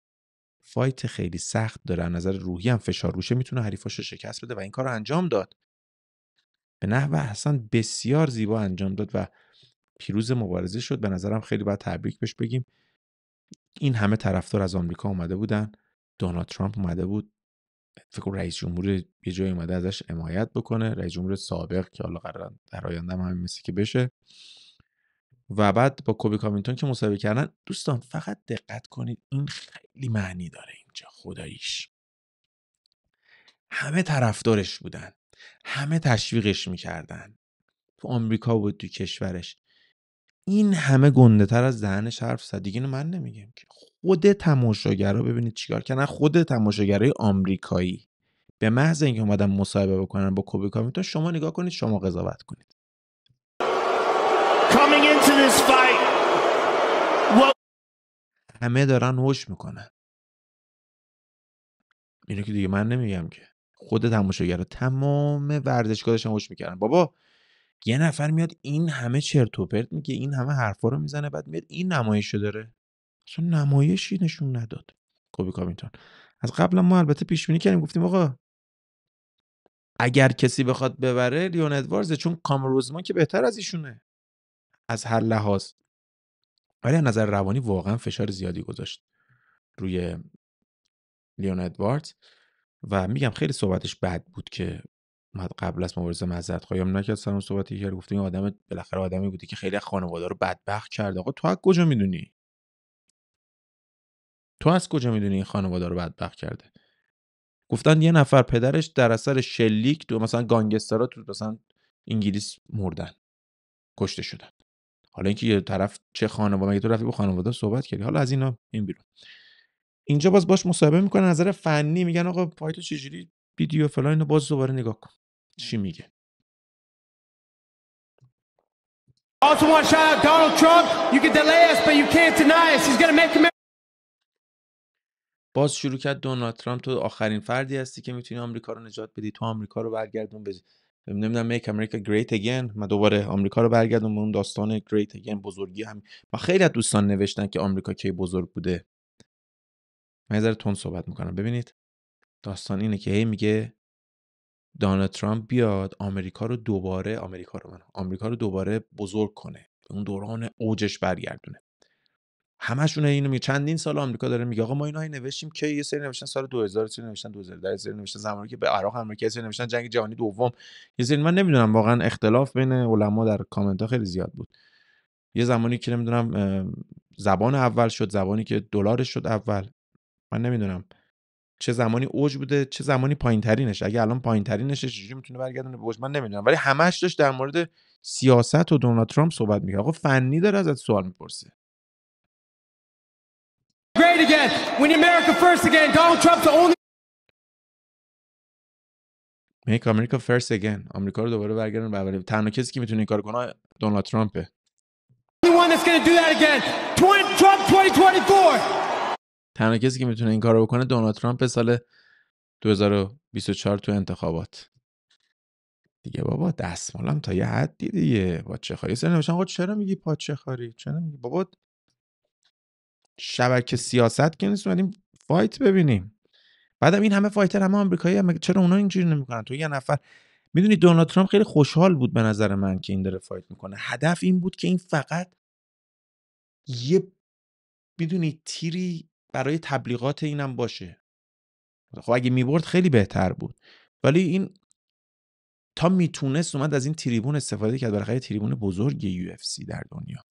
فایت خیلی سخت داره از نظر روحی هم فشار روشه میتونه حریفاش رو شکست بده و این کار رو انجام داد به نحو اصلا بسیار زیبا انجام داد و پیروز مبارزه شد به نظرم خیلی باید تبریک بهش بگیم این همه طرفدار از آمریکا اومده بودن دونالد ترامپ اومده بود فکر رئیس جمهور یه جای اومده ازش حمایت بکنه رئیس جمهور سابق که حالا قرار در آینده همین مثل که بشه و بعد با کوبی کامینتون که مسابقه کردن دوستان فقط دقت کنید این خیلی معنی داره اینجا خداییش همه طرفدارش بودن همه تشویقش میکردن تو آمریکا بود تو کشورش این همه گنده تر از دهنش حرف زد دیگه اینو من نمیگم که خود تماشاگرها ببینید چیکار کردن خود تماشاگرای آمریکایی به محض اینکه اومدن مصاحبه بکنن با کوبی کامیتون شما نگاه کنید شما قضاوت کنید همه دارن هوش میکنن اینو که دیگه من نمیگم که خود تماشاگرها تمام ورزشگاهشون هوش میکردن بابا یه نفر میاد این همه چرت و پرت میگه این همه حرفا رو میزنه بعد میاد این نمایش رو داره اصلا نمایشی نشون نداد کوبی کامیتون از قبل ما البته پیش بینی کردیم گفتیم آقا اگر کسی بخواد ببره لیون ادواردز چون کامروزما که بهتر از ایشونه از هر لحاظ ولی از نظر روانی واقعا فشار زیادی گذاشت روی لیون ادواردز و میگم خیلی صحبتش بد بود که قبل از مبارزه معذرت خواهیم نکرد سلام صحبتی که گفته این آدم بالاخره آدمی بوده که خیلی خانواده رو بدبخت کرد آقا تو از کجا میدونی تو از کجا میدونی این خانواده رو بدبخت کرده گفتن یه نفر پدرش در اثر شلیک تو مثلا گانگسترا تو مثلا انگلیس مردن کشته شدن حالا اینکه یه طرف چه خانواده مگه تو رفتی با خانواده صحبت کردی حالا از اینا این بیرون اینجا باز باش مصاحبه میکنه نظر فنی میگن آقا پایتو چجوری ویدیو فلان اینو باز دوباره نگاه کن چی میگه باز شروع کرد دونالد ترامپ تو آخرین فردی هستی که میتونی آمریکا رو نجات بدی تو آمریکا رو برگردون به نمیدونم میک امریکا Great Again من دوباره آمریکا رو برگردون به اون داستان گریت Again بزرگی هم من خیلی از دوستان نوشتن که آمریکا کی بزرگ بوده من یه تون صحبت میکنم ببینید داستان اینه که هی میگه دانالد ترامپ بیاد آمریکا رو دوباره آمریکا رو من آمریکا رو دوباره بزرگ کنه به اون دوران اوجش برگردونه همشون اینو میگه چندین سال آمریکا داره میگه آقا ما اینا نوشتیم که یه سری نوشتن سال 2000 سری نوشتن 2010 سری نوشتن زمانی که به عراق آمریکا سری نوشتن جنگ جهانی دوم یه سری من نمیدونم واقعا اختلاف بین علما در کامنت خیلی زیاد بود یه زمانی که نمیدونم زبان اول شد زبانی که دلارش شد اول من نمیدونم چه زمانی اوج بوده چه زمانی پایین ترینش اگه الان پایین ترینش چجوری میتونه برگردونه به اوج من نمیدونم ولی همش داشت در مورد سیاست و دونالد ترامپ صحبت میکرد آقا فنی داره ازت سوال میپرسه میک امریکا فرست اگین آمریکا رو دوباره برگردن به تنها کسی که میتونه این کار کنه دونالد ترامپه تنها کسی که میتونه این کارو بکنه دونالد ترامپ سال 2024 تو انتخابات دیگه بابا دستمالم تا یه حدی دیگه پاچه خاری سر چرا میگی پاچه خاری چرا میگی بابا شبکه سیاست که نیست فایت ببینیم بعدم این همه فایتر همه آمریکایی هم. چرا اونا اینجوری نمیکنن تو یه نفر میدونی دونالد ترامپ خیلی خوشحال بود به نظر من که این داره فایت میکنه هدف این بود که این فقط یه میدونی تیری برای تبلیغات اینم باشه خب اگه میبرد خیلی بهتر بود ولی این تا میتونست اومد از این تریبون استفاده کرد برای تریبون بزرگ یو در دنیا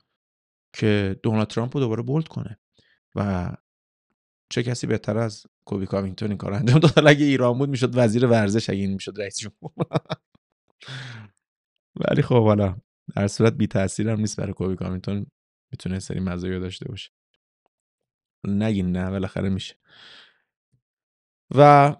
که دونالد ترامپ رو دوباره بولد کنه و چه کسی بهتر از کوبی کاوینگتون این کار انجام داد اگه ایران بود میشد وزیر ورزش اگه این میشد رئیس جمهور [laughs] ولی خب حالا در صورت بی هم نیست برای کوبی کاوینگتون میتونه سری مزایا داشته باشه نگین نه بالاخره میشه و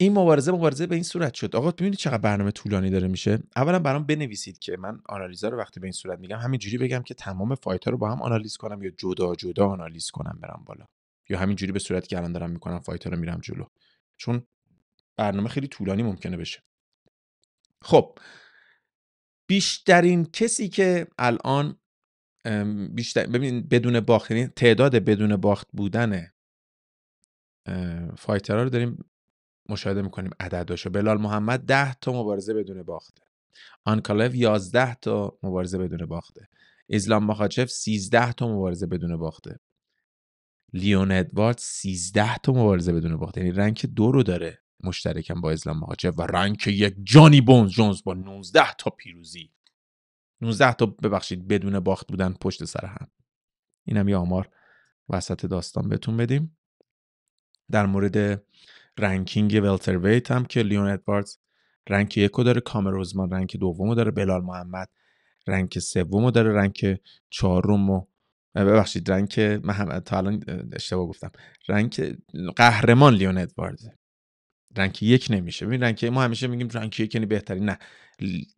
این مبارزه مبارزه به این صورت شد آقا ببینید چقدر برنامه طولانی داره میشه اولا برام بنویسید که من آنالیزا رو وقتی به این صورت میگم همینجوری بگم که تمام فایت ها رو با هم آنالیز کنم یا جدا جدا آنالیز کنم برم بالا یا همینجوری به صورت که الان دارم میکنم فایت ها رو میرم جلو چون برنامه خیلی طولانی ممکنه بشه خب بیشترین کسی که الان بیشتر ببین بدون باخت یعنی تعداد بدون باخت بودن فایترها رو داریم مشاهده میکنیم عدداشو بلال محمد 10 تا مبارزه بدون باخته آنکالف 11 تا مبارزه بدون باخته اسلام مخاچف 13 تا مبارزه بدون باخته لیون ادوارد 13 تا مبارزه بدون باخته یعنی رنک دو رو داره مشترکم با اسلام مخاچف و رنک یک جانی بونز جونز با 19 تا پیروزی 19 تا ببخشید بدون باخت بودن پشت سر هم اینم یه آمار وسط داستان بهتون بدیم در مورد رنکینگ ویت هم که لیون ادواردز رنگ یکو داره روزمان رنک دومو داره بلال محمد رنک سومو داره رنک چهارمو ببخشید رنگ محمد تا الان اشتباه گفتم رنگ قهرمان لیون ادواردز رنک یک نمیشه ببین رنگ ما همیشه میگیم رنگ یک یعنی بهترین نه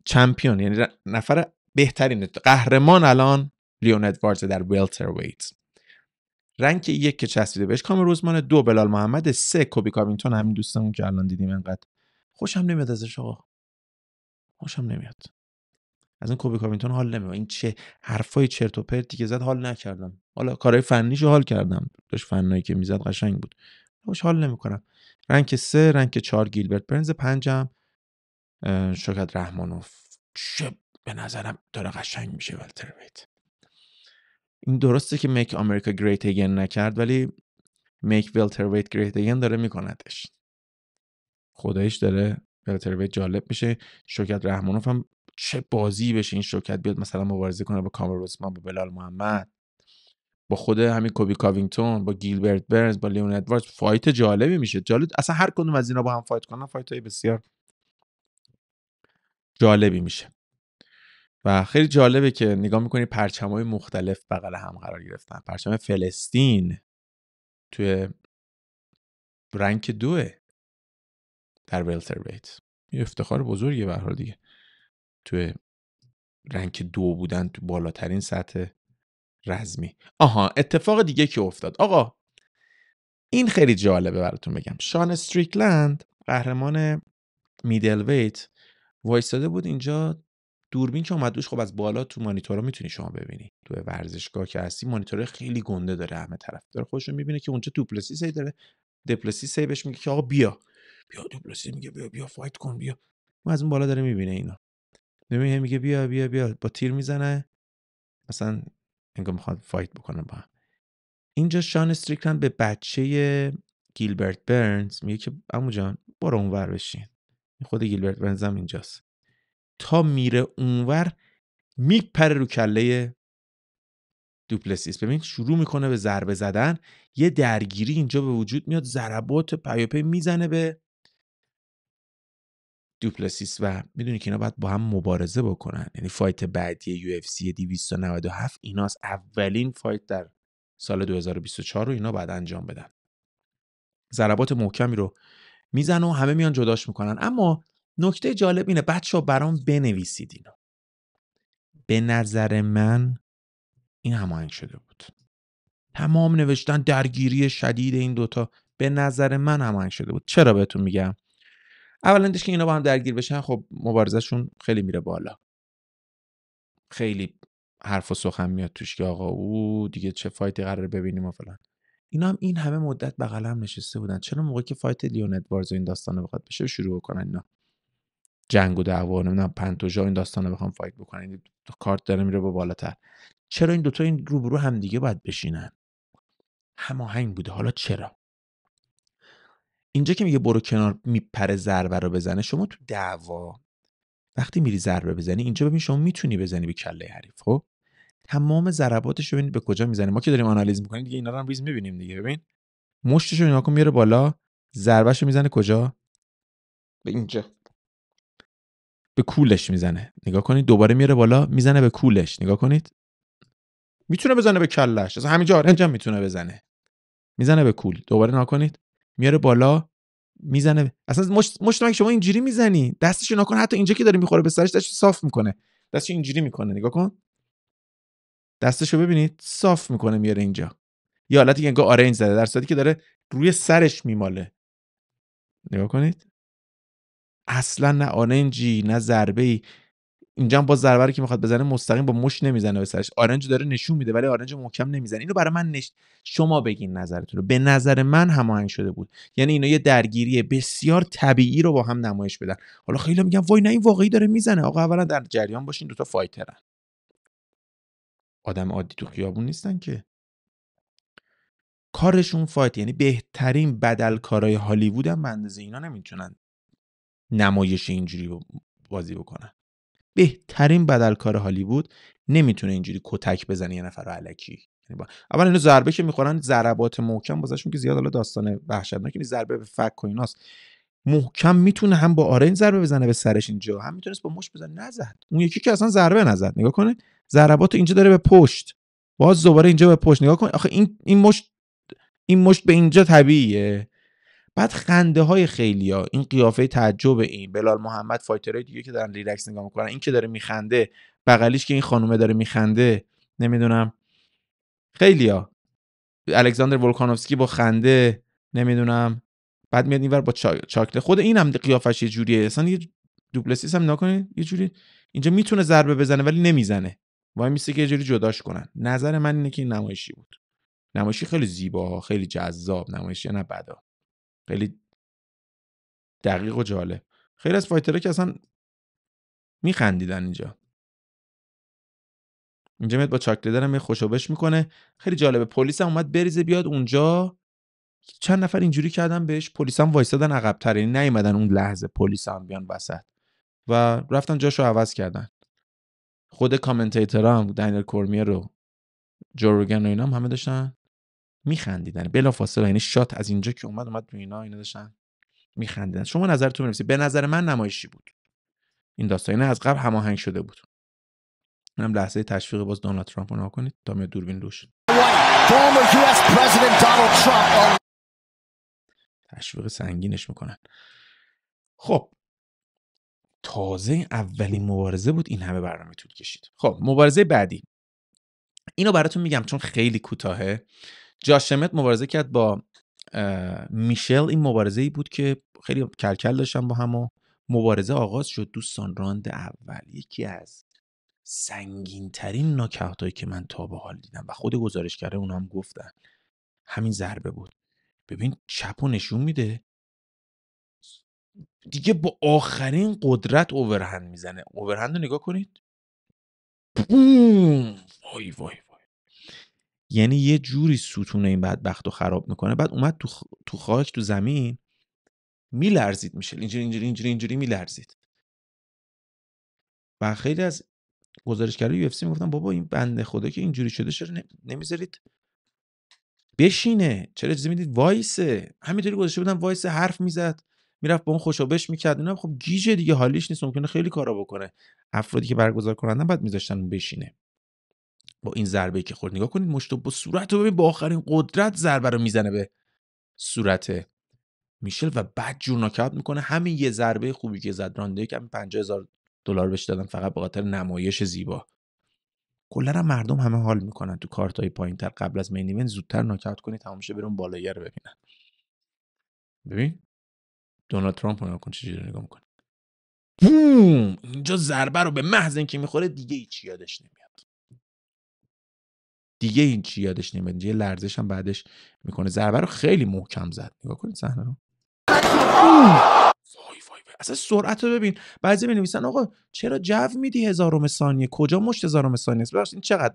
چمپیون یعنی نفر بهترین قهرمان الان لیون ادواردز در ویلتر ویت رنگ یک که چسبیده بهش کام روزمان دو بلال محمد سه کوبی کاوینتون همین دوستمون که الان دیدیم انقدر خوشم نمیاد ازش آقا خوشم نمیاد از این کوبی کاوینتون حال نمیاد این چه حرفای چرت و پرتی که زد حال نکردم حالا کارهای فنیشو حال کردم داشت فنایی که میزد قشنگ بود خوش حال نمیکنم رنگ سه رنگ چهار گیلبرت برنز پنجم شوکت رحمانوف چه به نظرم داره قشنگ میشه ولتر ویت این درسته که میک آمریکا گریت اگین نکرد ولی میک ولتر ویت گریت اگین داره میکندش خدایش داره ولتر ویت جالب میشه شوکت رحمانوف هم چه بازی بشه این شوکت بیاد مثلا مبارزه کنه با کامر با بلال محمد با خود همین کوبی کاوینگتون با گیلبرت برنز با لیون ادواردز فایت جالبی میشه جالب اصلا هر کدوم از اینا با هم فایت کنن فایت های بسیار جالبی میشه و خیلی جالبه که نگاه میکنی های مختلف بغل هم قرار گرفتن پرچم فلسطین توی رنگ دوه در ویلتر ویت یه افتخار بزرگی به دیگه توی رنگ دو بودن تو بالاترین سطح رزمی آها اتفاق دیگه که افتاد آقا این خیلی جالبه براتون بگم شان استریکلند قهرمان میدل ویت وایستاده بود اینجا دوربین که اومد خب از بالا تو رو میتونی شما ببینی تو ورزشگاه که هستی مانیتور خیلی گنده داره همه طرف داره خودش میبینه که اونجا دوپلسی سی داره دپلسی سی بهش میگه که آقا بیا بیا دوپلسی میگه بیا بیا فایت کن بیا ما از اون بالا داره میبینه اینا نمیگه میگه بیا بیا بیا با تیر میزنه مثلا انگار میخواد فایت بکنه با هم اینجا شان استریکن به بچه گیلبرت برنز میگه که عمو جان برو اونور بشین خود گیلبرت برنز هم اینجاست تا میره اونور میپره رو کله دوپلسیس ببین شروع میکنه به ضربه زدن یه درگیری اینجا به وجود میاد ضربات پیاپی میزنه به دوپلسیس و میدونی که اینا باید با هم مبارزه بکنن یعنی فایت بعدی یو اف سی 297 ایناست اولین فایت در سال 2024 رو اینا بعد انجام بدن ضربات محکمی رو میزنه و همه میان جداش میکنن اما نکته جالب اینه بچه ها برام بنویسید اینا به نظر من این هماهنگ شده بود تمام نوشتن درگیری شدید این دوتا به نظر من هماهنگ شده بود چرا بهتون میگم اولا که اینا با هم درگیر بشن خب مبارزهشون خیلی میره بالا خیلی حرف و سخن میاد توش که آقا او دیگه چه فایتی قرار ببینیم و فلان اینا هم این همه مدت بغلم نشسته بودن چرا موقعی که فایت لیون ادواردز و این داستانو بخواد بشه شروع کنن اینا جنگ و دعوا نمیدونم پنتوژا این داستانا بخوام فایت بکنن کارت داره میره به بالاتر چرا این دوتا این روبرو همدیگه باید بشینن هماهنگ بوده حالا چرا اینجا که میگه برو کنار میپره ضربه رو بزنه شما تو دعوا وقتی میری ضربه بزنی اینجا ببین شما میتونی بزنی به کله حریف خب تمام ضرباتش ببینید به کجا میزنه ما که داریم آنالیز میکنیم دیگه اینا رو هم ریز میبینیم دیگه ببین مشتش رو میره بالا ضربهش میزنه کجا به اینجا به کولش میزنه نگاه کنید دوباره میره بالا میزنه به کولش نگاه کنید میتونه بزنه به کلش از همینجا آرنج هم میتونه بزنه میزنه به کول دوباره کنید. میاره بالا میزنه اصلا مشت, مشت شما اینجوری میزنی دستش ناکن حتی اینجا که داره میخوره به سرش دستش صاف میکنه دستش اینجوری میکنه نگاه کن دستشو ببینید صاف میکنه میاره اینجا یه حالتی که آرنج زده در که داره روی سرش میماله نگاه کنید اصلا نه آرنجی نه ضربه ای اینجا با باز رو که میخواد بزنه مستقیم با مش نمیزنه به سرش آرنج داره نشون میده ولی آرنج محکم نمیزنه اینو برای من نش... شما بگین نظرتون رو به نظر من هماهنگ شده بود یعنی اینا یه درگیری بسیار طبیعی رو با هم نمایش بدن حالا خیلی میگن وای نه این واقعی داره میزنه آقا اولا در جریان باشین دوتا فایترن آدم عادی تو خیابون نیستن که کارشون فایت یعنی بهترین بدل کارای هالیوود هم به اندازه اینا نمیتونن نمایش اینجوری بازی بکنن بهترین بدلکار هالیوود نمیتونه اینجوری کتک بزنه یه نفر علکی یعنی اول اینو ضربه که میخورن ضربات محکم بازشون که زیاد حالا داستان وحشتناکی نیست ضربه به فک و ایناست محکم میتونه هم با آرنج ضربه بزنه به سرش اینجا هم میتونست با مش بزنه نزد اون یکی که اصلا ضربه نزد نگاه کنه ضربات اینجا داره به پشت باز دوباره اینجا به پشت نگاه کن آخه این این مشت این مشت به اینجا طبیعیه بعد خنده های خیلی ها. این قیافه تعجب این بلال محمد فایتره دیگه که دارن ریلکس نگاه میکنن این که داره میخنده بغلیش که این خانومه داره میخنده نمیدونم خیلی ها. الکساندر ولکانوفسکی با خنده نمیدونم بعد میاد اینور با چا... خود این هم قیافش یه جوریه اصلا یه دوپلسیس هم نکنه یه جوری اینجا میتونه ضربه بزنه ولی نمیزنه وای میسته که یه جوری جداش کنن نظر من اینه که این نمایشی بود نمایشی خیلی زیبا خیلی جذاب نمایشی نه بدا خیلی دقیق و جالب خیلی از فایترها که اصلا میخندیدن اینجا اینجا میاد با چاک هم یه میکنه خیلی جالبه پلیس هم اومد بریزه بیاد اونجا چند نفر اینجوری کردن بهش پلیس هم وایستادن عقب‌تر یعنی نیومدن اون لحظه پلیس هم بیان وسط و رفتن جاشو عوض کردن خود کامنتیتر هم دنیل کورمیر رو جوروگن و اینا هم همه داشتن میخندیدن بلافاصله یعنی شات از اینجا که اومد اومد تو اینا اینا داشتن میخندیدن شما نظرتون بنویسید به نظر من نمایشی بود این داستان یعنی از قبل هماهنگ شده بود هم لحظه تشویق باز دونالد ترامپ رو کنید تا میاد دوربین روش تشویق سنگینش میکنن خب تازه اولین مبارزه بود این همه برنامه طول کشید خب مبارزه بعدی اینو براتون میگم چون خیلی کوتاهه جاشمت مبارزه کرد با میشل این مبارزه ای بود که خیلی کلکل داشتن با هم و مبارزه آغاز شد دوستان راند اول یکی از سنگین ترین ناکهات هایی که من تا به حال دیدم و خود کرده اونا هم گفتن همین ضربه بود ببین چپو نشون میده دیگه با آخرین قدرت اوورهند میزنه اوورهند رو نگاه کنید بوم وای وای یعنی یه جوری ستون این بدبخت رو خراب میکنه بعد اومد تو, خ... تو خاک تو زمین میلرزید میشه اینجوری اینجوری اینجوری اینجوری میلرزید و خیلی از گزارشگرای یو اف سی میگفتن بابا این بنده خدا که اینجوری شده چرا نمیذارید بشینه چرا اجازه میدید وایسه همینطوری گذاشته بودن وایسه حرف میزد میرفت با اون خوشابش میکرد اینا خب گیجه دیگه حالیش نیست ممکنه خیلی کارا بکنه افرادی که برگزار کنندن بعد میذاشتن بشینه با این ضربه که خورد نگاه کنید مشتو با صورت رو ببین با آخرین قدرت ضربه رو میزنه به صورت میشل و بعد جور ناکاوت میکنه همین یه ضربه خوبی که زد رانده که 50000 دلار بهش دادن فقط به خاطر نمایش زیبا کلا هم مردم همه حال میکنن تو کارت های پایین تر قبل از مین ایونت زودتر ناکاوت کنی تمام برون بالایی رو ببینن ببین دونالد ترامپ رو کن چجوری نگاه میکنه اینجا ضربه رو به محض اینکه میخوره دیگه هیچ یادش نمیاد دیگه این چی یادش نمیاد یه لرزش هم بعدش میکنه ضربه رو خیلی محکم زد نگاه کنید صحنه رو اصلا سرعت رو ببین بعضی نویسن آقا چرا جو میدی هزارم ثانیه کجا مشت هزارم ثانیه است ببخشید این چقدر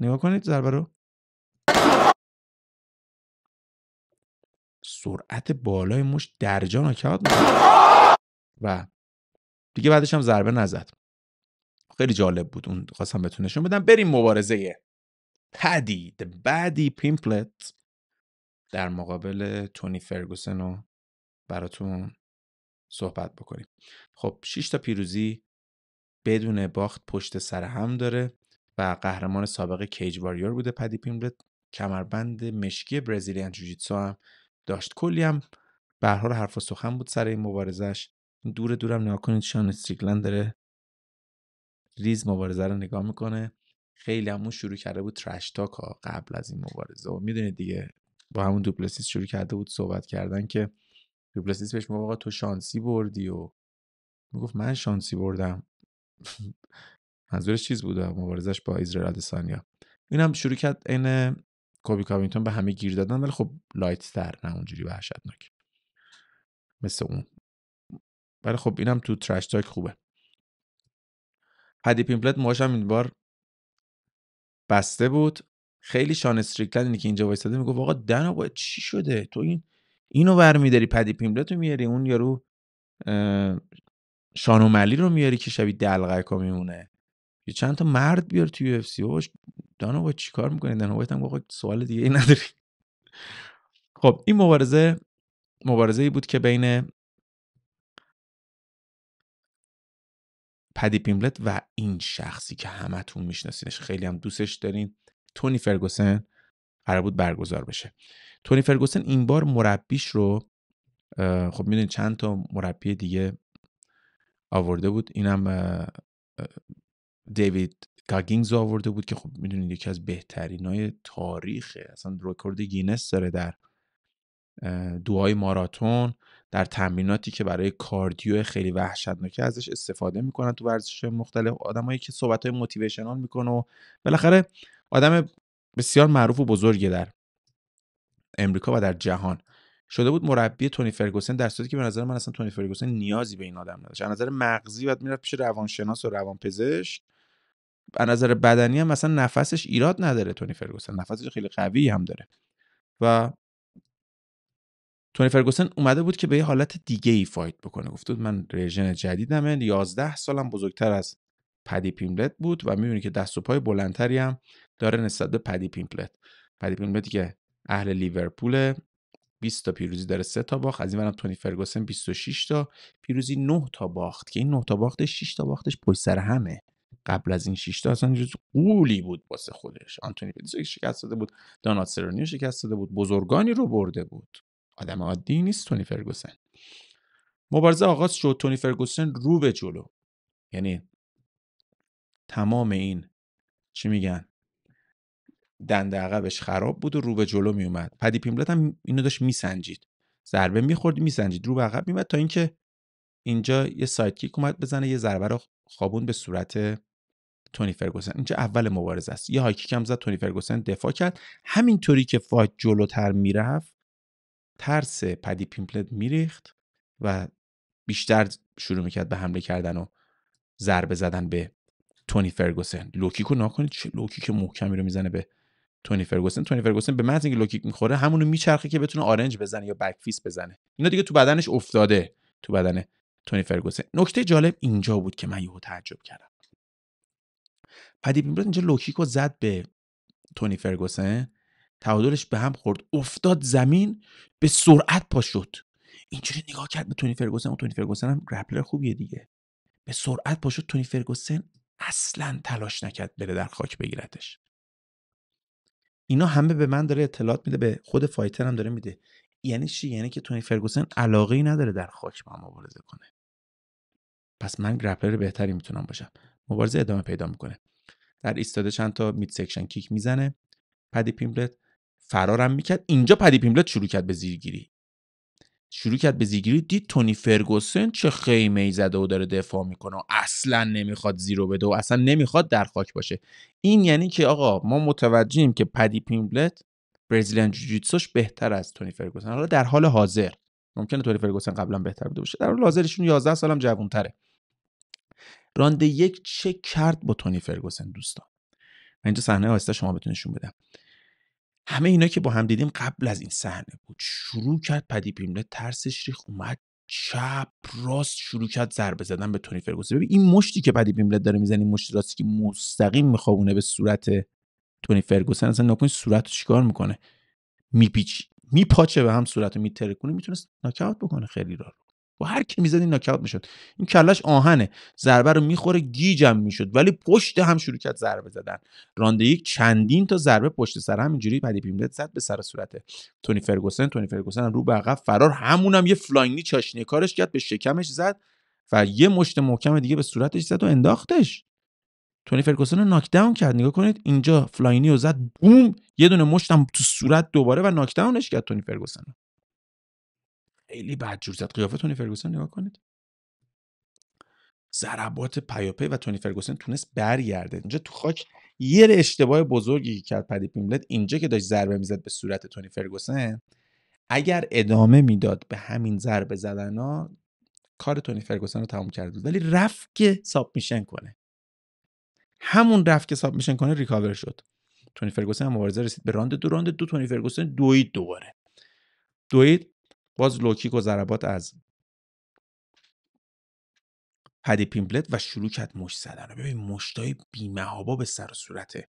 نگاه کنید ضربه رو سرعت بالای مش درجا نکات و دیگه بعدش هم ضربه نزد خیلی جالب بود اون خواستم بهتون نشون بدم بریم مبارزه پدی The بعدی پیمپلت در مقابل تونی فرگوسن رو براتون صحبت بکنیم خب 6 تا پیروزی بدون باخت پشت سر هم داره و قهرمان سابق کیج واریور بوده پدی پیمپلت کمربند مشکی برزیلیان جوجیتسو هم داشت کلی هم به حال حرف و سخن بود سر این مبارزش دور دورم نگاه کنید شان استریکلند داره ریز مبارزه رو نگاه میکنه خیلی همون شروع کرده بود ترش تاک ها قبل از این مبارزه و میدونید دیگه با همون دوپلسیس شروع کرده بود صحبت کردن که دوپلسیس بهش میگه تو شانسی بردی و میگفت من شانسی بردم [laughs] منظورش چیز بوده مبارزش با اسرائیل ادسانیا این هم شروع کرد عین کوبی کاوینتون به همه گیر دادن ولی خب لایت تر نه اونجوری وحشتناک مثل اون ولی خب اینم تو ترش تاک خوبه پدی پیمپلت موهاش هم این بار بسته بود خیلی شان استریکلند اینه که اینجا وایساده میگفت آقا دنا آقا چی شده تو این اینو برمیداری پدی پیمپلت رو میاری اون یارو و ملی رو میاری که شبیه دلغکا میمونه یه چند تا مرد بیار توی اف سی اوش با چیکار میکنی دانا هم آقا سوال دیگه ای نداری خب این مبارزه مبارزه ای بود که بین پدی پیملت و این شخصی که همتون میشناسینش خیلی هم دوستش دارین تونی فرگوسن قرار بود برگزار بشه تونی فرگوسن این بار مربیش رو خب میدونید چند تا مربی دیگه آورده بود اینم دیوید گاگینگز آورده بود که خب میدونید یکی از بهترین های تاریخه اصلا رکورد گینس داره در دوهای ماراتون در تمریناتی که برای کاردیو خیلی وحشتناکی ازش استفاده میکنن تو ورزش مختلف آدمایی که صحبت های موتیویشنال میکنه و بالاخره آدم بسیار معروف و بزرگی در امریکا و در جهان شده بود مربی تونی فرگوسن در صورتی که به نظر من اصلا تونی فرگوسن نیازی به این آدم نداشت از نظر مغزی بعد میرفت پیش روانشناس و روانپزشک از نظر بدنی هم مثلا نفسش ایراد نداره تونی فرگوسن نفسش خیلی قوی هم داره و تونی فرگوسن اومده بود که به یه حالت دیگه ای فایت بکنه گفته بود من ریژن جدیدمه 11 سالم بزرگتر از پدی پیمپلت بود و میبینی که دست و پای بلندتری هم داره نسبت به پدی پیمپلت پدی پیمپلت که اهل لیورپول 20 تا پیروزی داره 3 تا باخت از این تونی فرگوسن 26 تا پیروزی 9 تا باخت که این 9 تا باختش 6 تا باختش پشت سر همه قبل از این 6 تا اصلا جز قولی بود واسه خودش آنتونی پدیسو شکست داده بود دانات سرونیو شکست داده بود بزرگانی رو برده بود آدم عادی نیست تونی فرگوسن مبارزه آغاز شد تونی فرگوسن رو به جلو یعنی تمام این چی میگن دنده عقبش خراب بود و رو به جلو میومد پدی پیمبلت هم اینو داشت میسنجید ضربه میخورد میسنجید رو به عقب میومد تا اینکه اینجا یه سایت کیک اومد بزنه یه ضربه رو خوابون به صورت تونی فرگوسن اینجا اول مبارزه است یه هایکیک هم زد تونی فرگوسن دفاع کرد همینطوری که فایت جلوتر میرفت ترس پدی پیمپلت میریخت و بیشتر شروع میکرد به حمله کردن و ضربه زدن به تونی فرگوسن لوکیکو ناکنید چه که محکمی رو میزنه به تونی فرگوسن تونی فرگوسن به محض اینکه لوکیک میخوره همونو میچرخه که بتونه آرنج بزنه یا بک بزنه اینا دیگه تو بدنش افتاده تو بدن تونی فرگوسن نکته جالب اینجا بود که من یهو تعجب کردم پدی پیمپلت اینجا لوکیکو زد به تونی فرگوسن تعادلش به هم خورد افتاد زمین به سرعت پا اینجوری نگاه کرد به تونی فرگوسن و تونی فرگوسن هم رپلر خوبیه دیگه به سرعت پا شد تونی فرگوسن اصلا تلاش نکرد بره در خاک بگیرتش اینا همه به من داره اطلاعات میده به خود فایتر هم داره میده یعنی چی یعنی که تونی فرگوسن علاقه ای نداره در خاک با مبارزه کنه پس من گرپلر بهتری میتونم باشم مبارزه ادامه پیدا میکنه در ایستاده چند تا مید سکشن کیک میزنه پدی پیمبلت فرارم میکرد اینجا پدی پیملت شروع کرد به زیرگیری شروع کرد به زیرگیری دید تونی فرگوسن چه خیمه ای زده و داره دفاع میکنه و اصلا نمیخواد زیرو بده و اصلا نمیخواد در خاک باشه این یعنی که آقا ما متوجهیم که پدی پیمبلت برزیلین جوجیتسوش بهتر از تونی فرگوسن حالا در حال حاضر ممکنه تونی فرگوسن قبلا بهتر بوده باشه در حال حاضرشون 11 سالم تره. رانده یک چه کرد با تونی فرگوسن دوستان من اینجا صحنه آیسته شما بتونشون بدم همه اینا که با هم دیدیم قبل از این صحنه بود شروع کرد پدی پیمله ترسش ریخ اومد چپ راست شروع کرد ضربه زدن به تونی فرگوسن ببین این مشتی که پدی پیملت داره میزنه این مشت راستی که مستقیم میخوابونه به صورت تونی فرگوسن اصلا ناکنی صورت رو چیکار میکنه میپیچ میپاچه به هم صورت رو میترکونه میتونست نکات بکنه خیلی و هر کی میزد این ناکاوت میشد این کلاش آهنه ضربه رو میخوره گیجم میشد ولی پشت هم شروع کرد ضربه زدن رانده یک چندین تا ضربه پشت سر هم اینجوری پدی پیملت زد به سر صورت تونی فرگوسن تونی فرگوسن رو به عقب فرار همونم یه فلاینی چاشنی کارش کرد به شکمش زد و یه مشت محکم دیگه به صورتش زد و انداختش تونی فرگوسن رو ناکداون کرد نگاه کنید اینجا فلاینی رو زد بوم یه دونه مشتم تو صورت دوباره و ناکداونش کرد تونی فرگوسن خیلی بدجور زد قیافه تونی فرگوسن نگاه کنید ضربات پیاپی و تونی فرگوسن تونست برگرده اینجا تو خاک یه اشتباه بزرگی کرد پدی پیملت اینجا که داشت ضربه میزد به صورت تونی فرگوسن اگر ادامه میداد به همین ضربه زدن ها کار تونی فرگوسن رو تموم کرده بود ولی رفت که ساب میشن کنه همون رفت که ساب میشن کنه ریکاور شد تونی فرگوسن مبارزه رسید به راند دو راند دو تونی فرگوسن دوید دوباره دوید باز لوکیک و ضربات از هدی پیمپلت و شروع کرد مشت زدن ببین مشتای بیمهابا به سر و صورت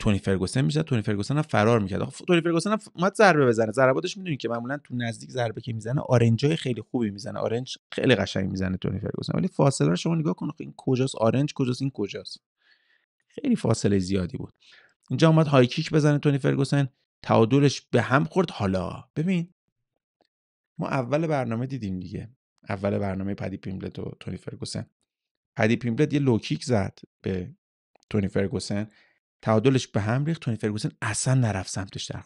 تونی فرگوسن میزد تونی فرگوسن هم فرار میکرد تونی فرگوسن هم ضربه بزنه ضرباتش میدونی که معمولا تو نزدیک ضربه که میزنه های خیلی خوبی میزنه آرنج خیلی قشنگ میزنه تونی فرگوسن ولی فاصله رو شما نگاه کن این کجاست آرنج کجاست این کجاست خیلی فاصله زیادی بود اینجا اومد های کیک بزنه تونی فرگوسن تعادلش به هم خورد حالا ببین ما اول برنامه دیدیم دیگه اول برنامه پدی پیمبلت و تونی فرگوسن پدی پیمبلت یه لوکیک زد به تونی فرگوسن تعادلش به هم ریخت تونی فرگوسن اصلا نرفت سمتش در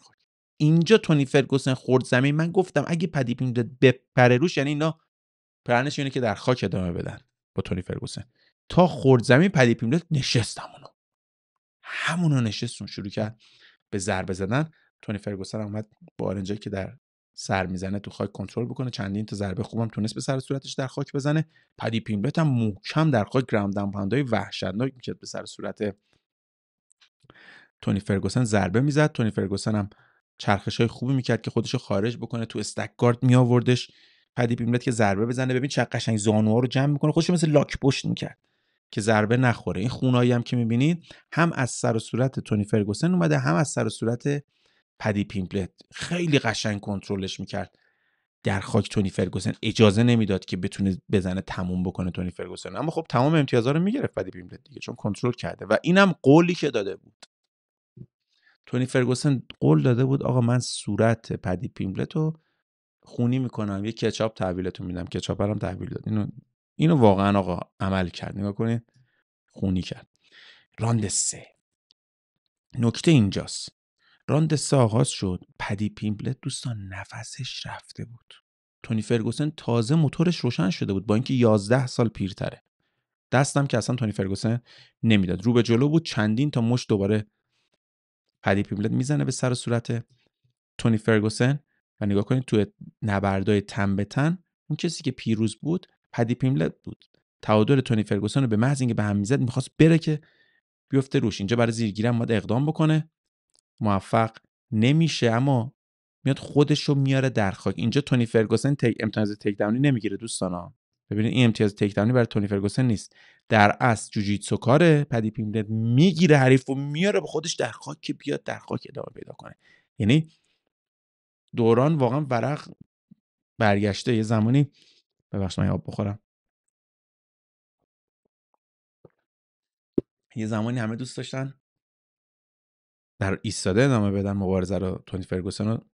اینجا تونی فرگوسن خورد زمین من گفتم اگه پدی پیمبلت بپره روش یعنی اینا پرنش اینه که در خاک ادامه بدن با تونی فرگوسن تا خورد زمین پدی پیمبلت نشست همونو همونو نشستون شروع کرد به ضربه زدن تونی فرگوسن اومد با آرنجایی که در سر میزنه تو خاک کنترل بکنه چندین تا ضربه خوبم تونست به سر صورتش در خاک بزنه پدی پیملت هم محکم در خاک گراوند های وحشتناک میکرد به سر صورت تونی فرگوسن ضربه میزد تونی فرگوسن هم چرخش های خوبی میکرد که خودش خارج بکنه تو استکگارد می آوردش پدی پیملت که ضربه بزنه ببین چه قشنگ زانوها رو جمع میکنه خودش مثل لاک پشت میکرد که ضربه نخوره این خونایی هم که میبینید هم از سر و صورت تونی فرگوسن اومده هم از سر و صورت پدی پیمپلت خیلی قشنگ کنترلش میکرد در خاک تونی فرگوسن اجازه نمیداد که بتونه بزنه تموم بکنه تونی فرگوسن اما خب تمام امتیازها رو میگرفت پدی پیمپلت دیگه چون کنترل کرده و اینم قولی که داده بود تونی فرگوسن قول داده بود آقا من صورت پدی پیمپلت رو خونی میکنم یه کچاپ تحویلتون میدم کچاپ برام تحویل داد اینو اینو واقعا آقا عمل کرد نگاه کنید خونی کرد راند سه نکته اینجاست راند آغاز شد پدی پیمبلت دوستان نفسش رفته بود تونی فرگوسن تازه موتورش روشن شده بود با اینکه 11 سال پیرتره دستم که اصلا تونی فرگوسن نمیداد رو به جلو بود چندین تا مش دوباره پدی پیمبلت میزنه به سر و صورت تونی فرگوسن و نگاه کنید توی نبردای تن به تن اون کسی که پیروز بود پدی پیمبلت بود تعادل تونی فرگوسن رو به محض اینکه به هم میزد میخواست بره که بیفته روش اینجا برای زیرگیرم اقدام بکنه موفق نمیشه اما میاد خودش رو میاره در خاک اینجا تونی فرگوسن تیک امتیاز تک داونی نمیگیره دوستانا ببینید این امتیاز تک داونی برای تونی فرگوسن نیست در اصل جوجیتسو کاره پدی پیمدت میگیره حریف و میاره به خودش در خاک که بیاد در خاک ادامه پیدا کنه یعنی دوران واقعا ورق برگشته یه زمانی ببخشید من آب بخورم یه زمانی همه دوست داشتن در ایستاده ادامه بدن مبارزه رو تونی فرگوسن رو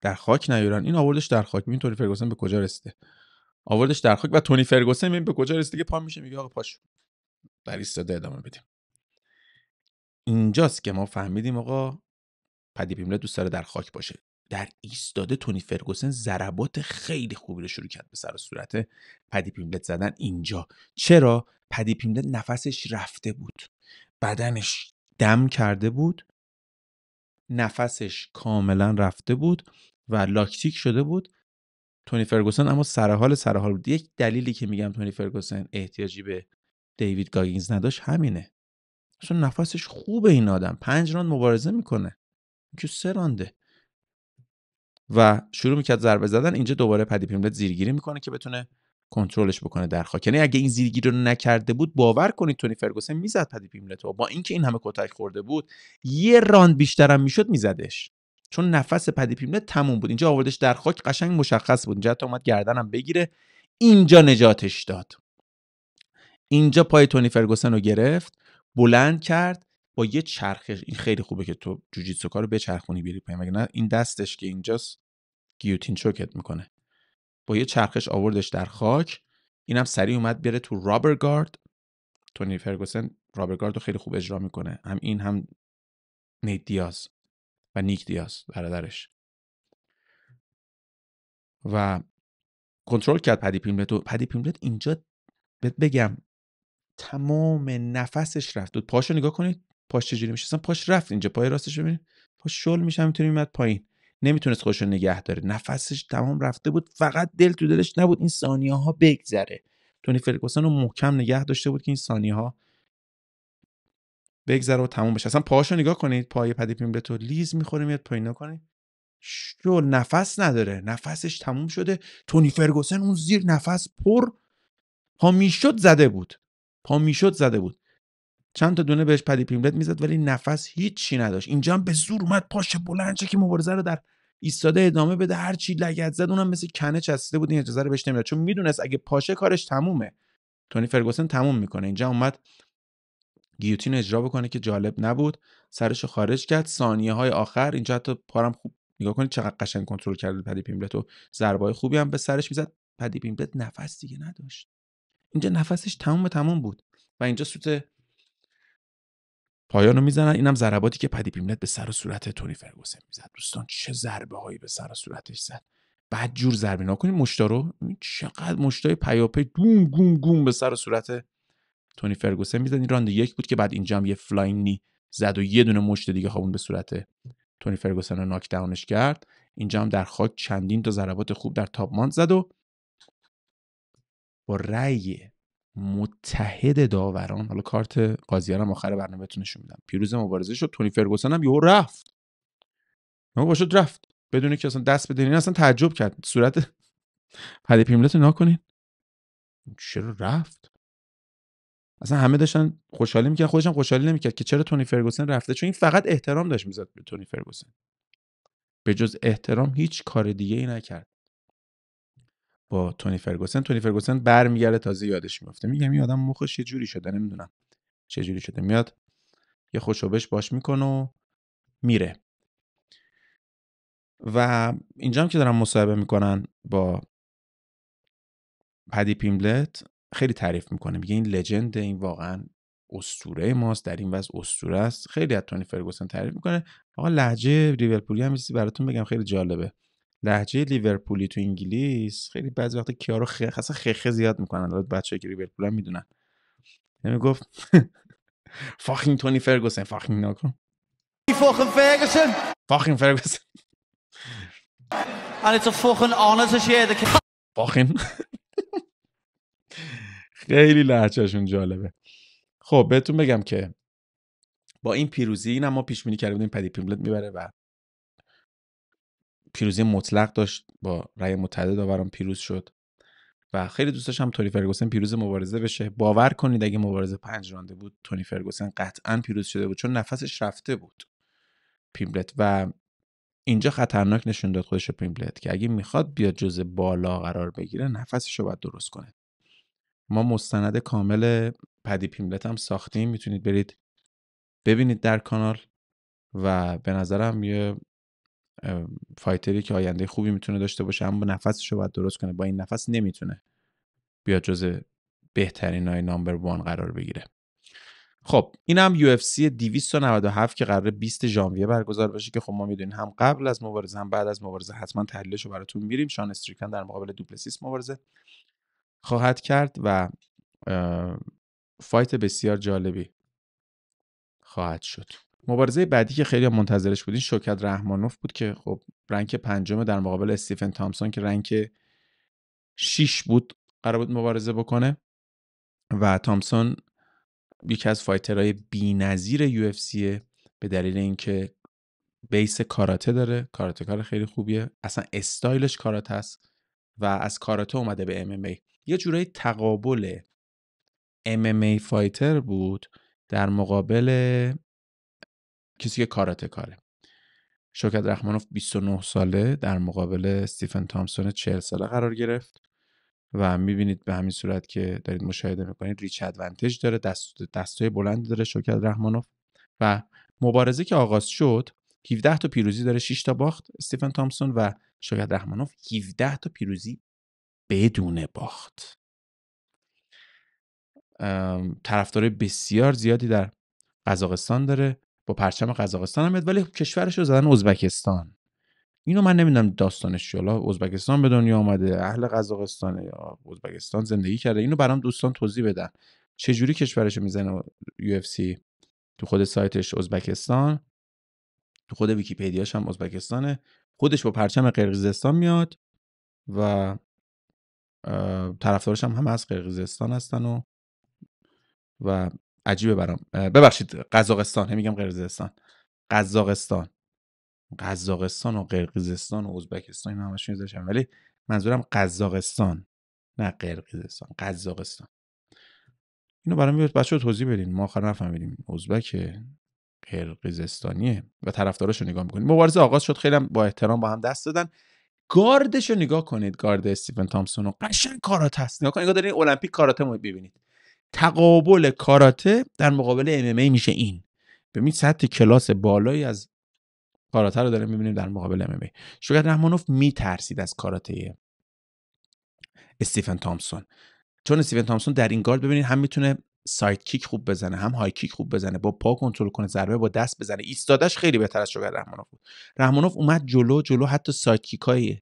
در خاک نیورن این آوردش در خاک ببین تونی فرگوسن به کجا رسیده آوردش در خاک و تونی فرگوسن ببین به کجا رسیده که پا میشه میگه آقا پاش در ایستاده ادامه بدیم اینجاست که ما فهمیدیم آقا پدی پیملت دوست داره در خاک باشه در ایستاده تونی فرگوسن ضربات خیلی خوبی رو شروع کرد به سر صورت پدی پیملت زدن اینجا چرا پدی پیملت نفسش رفته بود بدنش دم کرده بود نفسش کاملا رفته بود و لاکتیک شده بود تونی فرگوسن اما سر سر حال بود یک دلیلی که میگم تونی فرگوسن احتیاجی به دیوید گاگینز نداشت همینه چون نفسش خوبه این آدم پنج راند مبارزه میکنه که سه رانده و شروع میکرد ضربه زدن اینجا دوباره پدی پیملت زیرگیری میکنه که بتونه کنترلش بکنه در خاک یعنی اگه این زیرگیری رو نکرده بود باور کنید تونی فرگوسن میزد پدی پیملتو با اینکه این همه کتک خورده بود یه راند هم میشد میزدش چون نفس پدی پیملت تموم بود اینجا آوردش در خاک قشنگ مشخص بود اینجا تا اومد گردنم بگیره اینجا نجاتش داد اینجا پای تونی فرگوسن رو گرفت بلند کرد با یه چرخش این خیلی خوبه که تو جوجیتسو کارو بچرخونی بیری پایین مگه نه این دستش که اینجاست گیوتین چوکت میکنه با یه چرخش آوردش در خاک اینم سریع اومد بره تو رابرگارد گارد تونی فرگوسن رابر رو خیلی خوب اجرا میکنه هم این هم نیت دیاز و نیک دیاز برادرش و کنترل کرد پدی پیملت پدی پیملت اینجا بهت بگم تمام نفسش رفت پاشو نگاه کنید پاش چجوری میشه اصلا پاش رفت اینجا پای راستش ببینید پاش شل میشه میتونیم اومد پایین نمیتونست خودش نگه داره نفسش تمام رفته بود فقط دل تو دلش نبود این ثانیه ها بگذره تونی فرگوسن رو محکم نگه داشته بود که این ثانیه ها بگذره و تمام بشه اصلا پاهاشو نگاه کنید پای پدی به تو لیز میخوره میاد پایین کنید شو نفس نداره نفسش تموم شده تونی فرگوسن اون زیر نفس پر پا میشد زده بود پا میشد زده بود چند تا دونه بهش پدی پیملت میزد ولی نفس هیچی نداشت اینجا هم به زور اومد پاش بلند که مبارزه رو در ایستاده ادامه بده هر چی لگد زد اونم مثل کنه چسته بود این اجازه رو بهش نمیداد چون میدونست اگه پاشه کارش تمومه تونی فرگوسن تموم میکنه اینجا اومد گیوتین اجرا بکنه که جالب نبود سرش رو خارج کرد ثانیه های آخر اینجا حتی پارم خوب نگاه کنید چقدر قشنگ کنترل کرده پدی پیمبلت و ضربه خوبی هم به سرش میزد پدی پیمبلت نفس دیگه نداشت اینجا نفسش تموم تموم بود و اینجا سوت پایان رو میزنن اینم ضرباتی که پدی پیملت به سر و صورت تونی فرگوسن میزد دوستان چه ضربه هایی به سر و صورتش زد بعد جور ضربه نکنی مشتا رو چقدر مشتای پیاپی دوم گوم گوم به سر و صورت تونی فرگوسن میزد این راند یک بود که بعد اینجا یه فلاینی نی زد و یه دونه مشت دیگه خوابون خب به صورت تونی فرگوسن رو ناک داونش کرد اینجا هم در خاک چندین تا ضربات خوب در تاپمان زد و با رأی متحد داوران حالا کارت قاضیان هم آخر برنامه نشون میدم پیروز مبارزه شد تونی فرگوسن هم یهو رفت با شد رفت بدون که اصلا دست بدین اصلا تعجب کرد صورت پدی پیملت کنین چرا رفت اصلا همه داشتن خوشحالی میکرد خودش هم خوشحالی نمیکرد که چرا تونی فرگوسن رفته چون این فقط احترام داشت میزد به تونی فرگوسن به جز احترام هیچ کار دیگه ای نکرد با تونی فرگوسن تونی فرگوسن برمیگرده تازه یادش میفته میگم این آدم مخش یه جوری شده نمیدونم چه جوری شده میاد یه خوشوبش باش میکنه و میره و اینجا هم که دارم مصاحبه میکنن با پدی پیملت خیلی تعریف میکنه میگه این لجند این واقعا اسطوره ماست در این وضع اسطوره است خیلی از تونی فرگوسن تعریف میکنه آقا لحجه لیورپولی هم براتون بگم خیلی جالبه لحجه لیورپولی تو انگلیس خیلی بعضی وقت کیا رو خ... خیلی خیخه زیاد میکنن البته بچه‌ای که لیورپول میدونن نمی یعنی گفت [laughs] فاخین تونی فرگوسن فاخین ناکن فاخین فرگوسن فاخین فرگوسن and it's a فاخین خیلی لحجهشون جالبه خب بهتون بگم که با این پیروزی این هم ما پیش بینی کردیم پدی پیملت میبره و پیروزی مطلق داشت با رأی متعدد آوران پیروز شد و خیلی دوست داشتم تونی فرگوسن پیروز مبارزه بشه باور کنید اگه مبارزه پنج رانده بود تونی فرگوسن قطعا پیروز شده بود چون نفسش رفته بود پیمبلت و اینجا خطرناک نشون داد خودش پیمبلت که اگه میخواد بیاد جزء بالا قرار بگیره نفسش رو باید درست کنه ما مستند کامل پدی پیمبلت هم ساختیم میتونید برید ببینید در کانال و به نظرم یه فایتری که آینده خوبی میتونه داشته باشه اما نفسش رو باید درست کنه با این نفس نمیتونه بیاد جز بهترین های نامبر وان قرار بگیره خب این هم یو اف 297 که قرار 20 ژانویه برگزار بشه که خب ما میدونیم هم قبل از مبارزه هم بعد از مبارزه حتما تحلیلش رو براتون میریم شان استریکن در مقابل دوپلسیس مبارزه خواهد کرد و فایت بسیار جالبی خواهد شد مبارزه بعدی که خیلی منتظرش بودین شوکت رحمانوف بود که خب رنک پنجم در مقابل استیفن تامسون که رنک 6 بود قرار بود مبارزه بکنه و تامسون یکی از فایترهای بی‌نظیر یو اف به دلیل اینکه بیس کاراته داره کاراته کار خیلی خوبیه اصلا استایلش کاراته است و از کاراته اومده به ام ام یه جورایی تقابل ام فایتر بود در مقابل کسی که کاراته کاره شوکت رحمانوف 29 ساله در مقابل استیفن تامسون 40 ساله قرار گرفت و میبینید به همین صورت که دارید مشاهده میکنید ریچ ادوانتج داره دست دستای بلند داره شوکت رحمانوف و مبارزه که آغاز شد 17 تا پیروزی داره 6 تا باخت استیفن تامسون و شوکت رحمانوف 17 تا پیروزی بدون باخت طرفدار بسیار زیادی در قزاقستان داره با پرچم قزاقستان هم ولی خب کشورش رو زدن ازبکستان اینو من نمیدونم داستانش چیه ازبکستان به دنیا آمده اهل قزاقستان یا ازبکستان زندگی کرده اینو برام دوستان توضیح بدن چه جوری کشورش میزنه یو تو خود سایتش ازبکستان تو خود ویکی‌پدیاش هم ازبکستانه خودش با پرچم قرقیزستان میاد و طرفدارش هم هم از قرقیزستان هستن و و عجیبه برام ببخشید قزاقستان میگم قرقیزستان قزاقستان قزاقستان و قرقیزستان و ازبکستان اینا همشون ولی منظورم قزاقستان نه قرقیزستان قزاقستان اینو برام بیاد بچه‌ها توضیح بدین ما آخر نفهمیدیم ازبک قرقیزستانیه و طرفداراشو رو نگاه میکنیم مبارزه آغاز شد خیلی با احترام با هم دست دادن گاردشو نگاه کنید گارد استیون تامسون و قشنگ کاراته است نگاه کنید دارین المپیک کاراته رو ببینید تقابل کاراته در مقابل MMA میشه این ببینید سطح کلاس بالایی از کاراته رو داریم میبینیم در مقابل MMA شوگر رحمانوف میترسید از کاراته استیفن تامسون چون استیفن تامسون در این گارد ببینید هم میتونه سایت کیک خوب بزنه هم های کیک خوب بزنه با پا کنترل کنه ضربه با دست بزنه ایستادش خیلی بهتر از شوگر رحمانوف رحمانوف اومد جلو جلو حتی سایت کیک های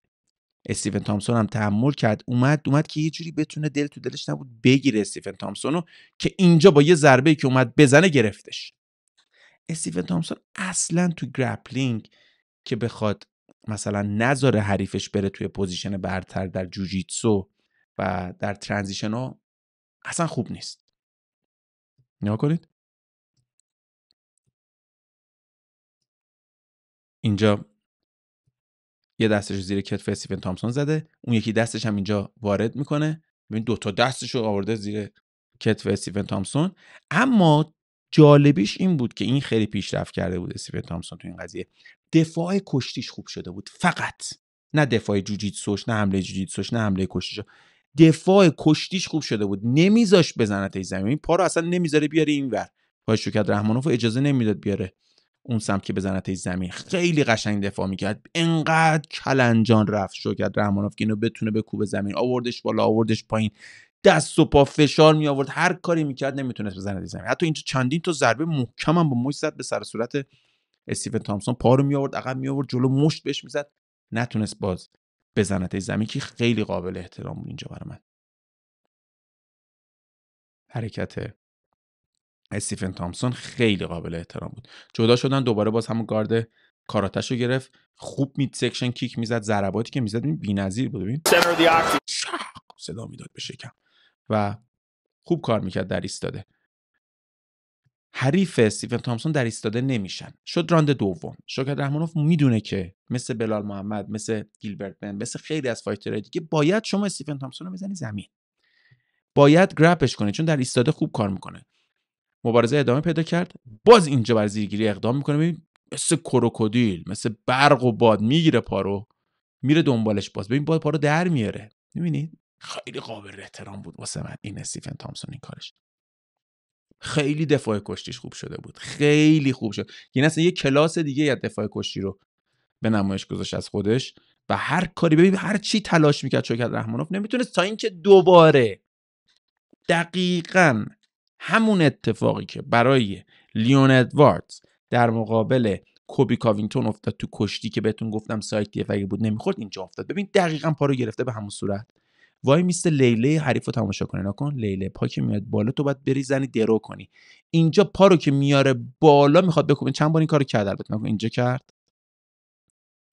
استیون تامسون هم تحمل کرد اومد اومد که یه جوری بتونه دل تو دلش نبود بگیره استیون رو که اینجا با یه ضربه ای که اومد بزنه گرفتش استیون تامسون اصلا تو گرپلینگ که بخواد مثلا نذاره حریفش بره توی پوزیشن برتر در جوجیتسو و در ترانزیشن ها اصلا خوب نیست نیا کنید اینجا یه دستش زیر کتف استیون تامسون زده اون یکی دستش هم اینجا وارد میکنه ببین تا دستش رو آورده زیر کتف استیون تامسون اما جالبیش این بود که این خیلی پیشرفت کرده بود استیون تامسون تو این قضیه دفاع کشتیش خوب شده بود فقط نه دفاع جوجیتسوش نه حمله جوجیتسوش نه حمله کشتیش دفاع کشتیش خوب شده بود نمیذاش تا زمین پا رو اصلا نمیذاره بیاره اینور پای شوکت رحمانوف اجازه نمیداد بیاره اون سمت که تیز زمین خیلی قشنگ دفاع میکرد انقدر کلنجان رفت شوکت رحمانوف که اینو بتونه به کوب زمین آوردش بالا آوردش پایین دست و پا فشار می آورد هر کاری میکرد نمیتونست بزنه زمین حتی اینجا چندین تا ضربه محکم با مش زد به سر صورت استیون تامسون پا رو می آورد عقب می آورد جلو مشت بهش میزد نتونست باز تیز زمین که خیلی قابل احترام بود اینجا برای من حرکت استیفن تامسون خیلی قابل احترام بود جدا شدن دوباره باز همون گارد کاراتش رو گرفت خوب مید سکشن کیک میزد ضرباتی که میزد نظیر بود ببین صدا میداد به شکم و خوب کار میکرد در ایستاده حریف استیفن تامسون در ایستاده نمیشن شد راند دوم شوکت رحمانوف میدونه که مثل بلال محمد مثل گیلبرت بن مثل خیلی از فایترهای دیگه باید شما استیفن تامسون رو بزنی زمین باید گرپش کنی چون در ایستاده خوب کار میکنه مبارزه ادامه پیدا کرد باز اینجا بر زیرگیری اقدام میکنه ببین مثل کروکودیل مثل برق و باد میگیره پارو میره دنبالش باز ببین باد پارو در میاره میبینید خیلی قابل احترام بود واسه من این استیفن تامسون این کارش خیلی دفاع کشتیش خوب شده بود خیلی خوب شد یعنی اصلا یه کلاس دیگه از دفاع کشتی رو به نمایش گذاشت از خودش و هر کاری ببین هر چی تلاش میکرد شوکت رحمانوف نمیتونست تا اینکه دوباره دقیقا همون اتفاقی که برای لیون ادواردز در مقابل کوبی کاوینتون افتاد تو کشتی که بهتون گفتم سایت دی اگه بود نمیخورد اینجا افتاد ببین دقیقا پا رو گرفته به همون صورت وای میسته لیله حریف رو تماشا کنه نکن لیله پا که میاد بالا تو باید بری زنی درو کنی اینجا پا رو که میاره بالا میخواد بکنه چند بار این کارو کرد البته نکن اینجا کرد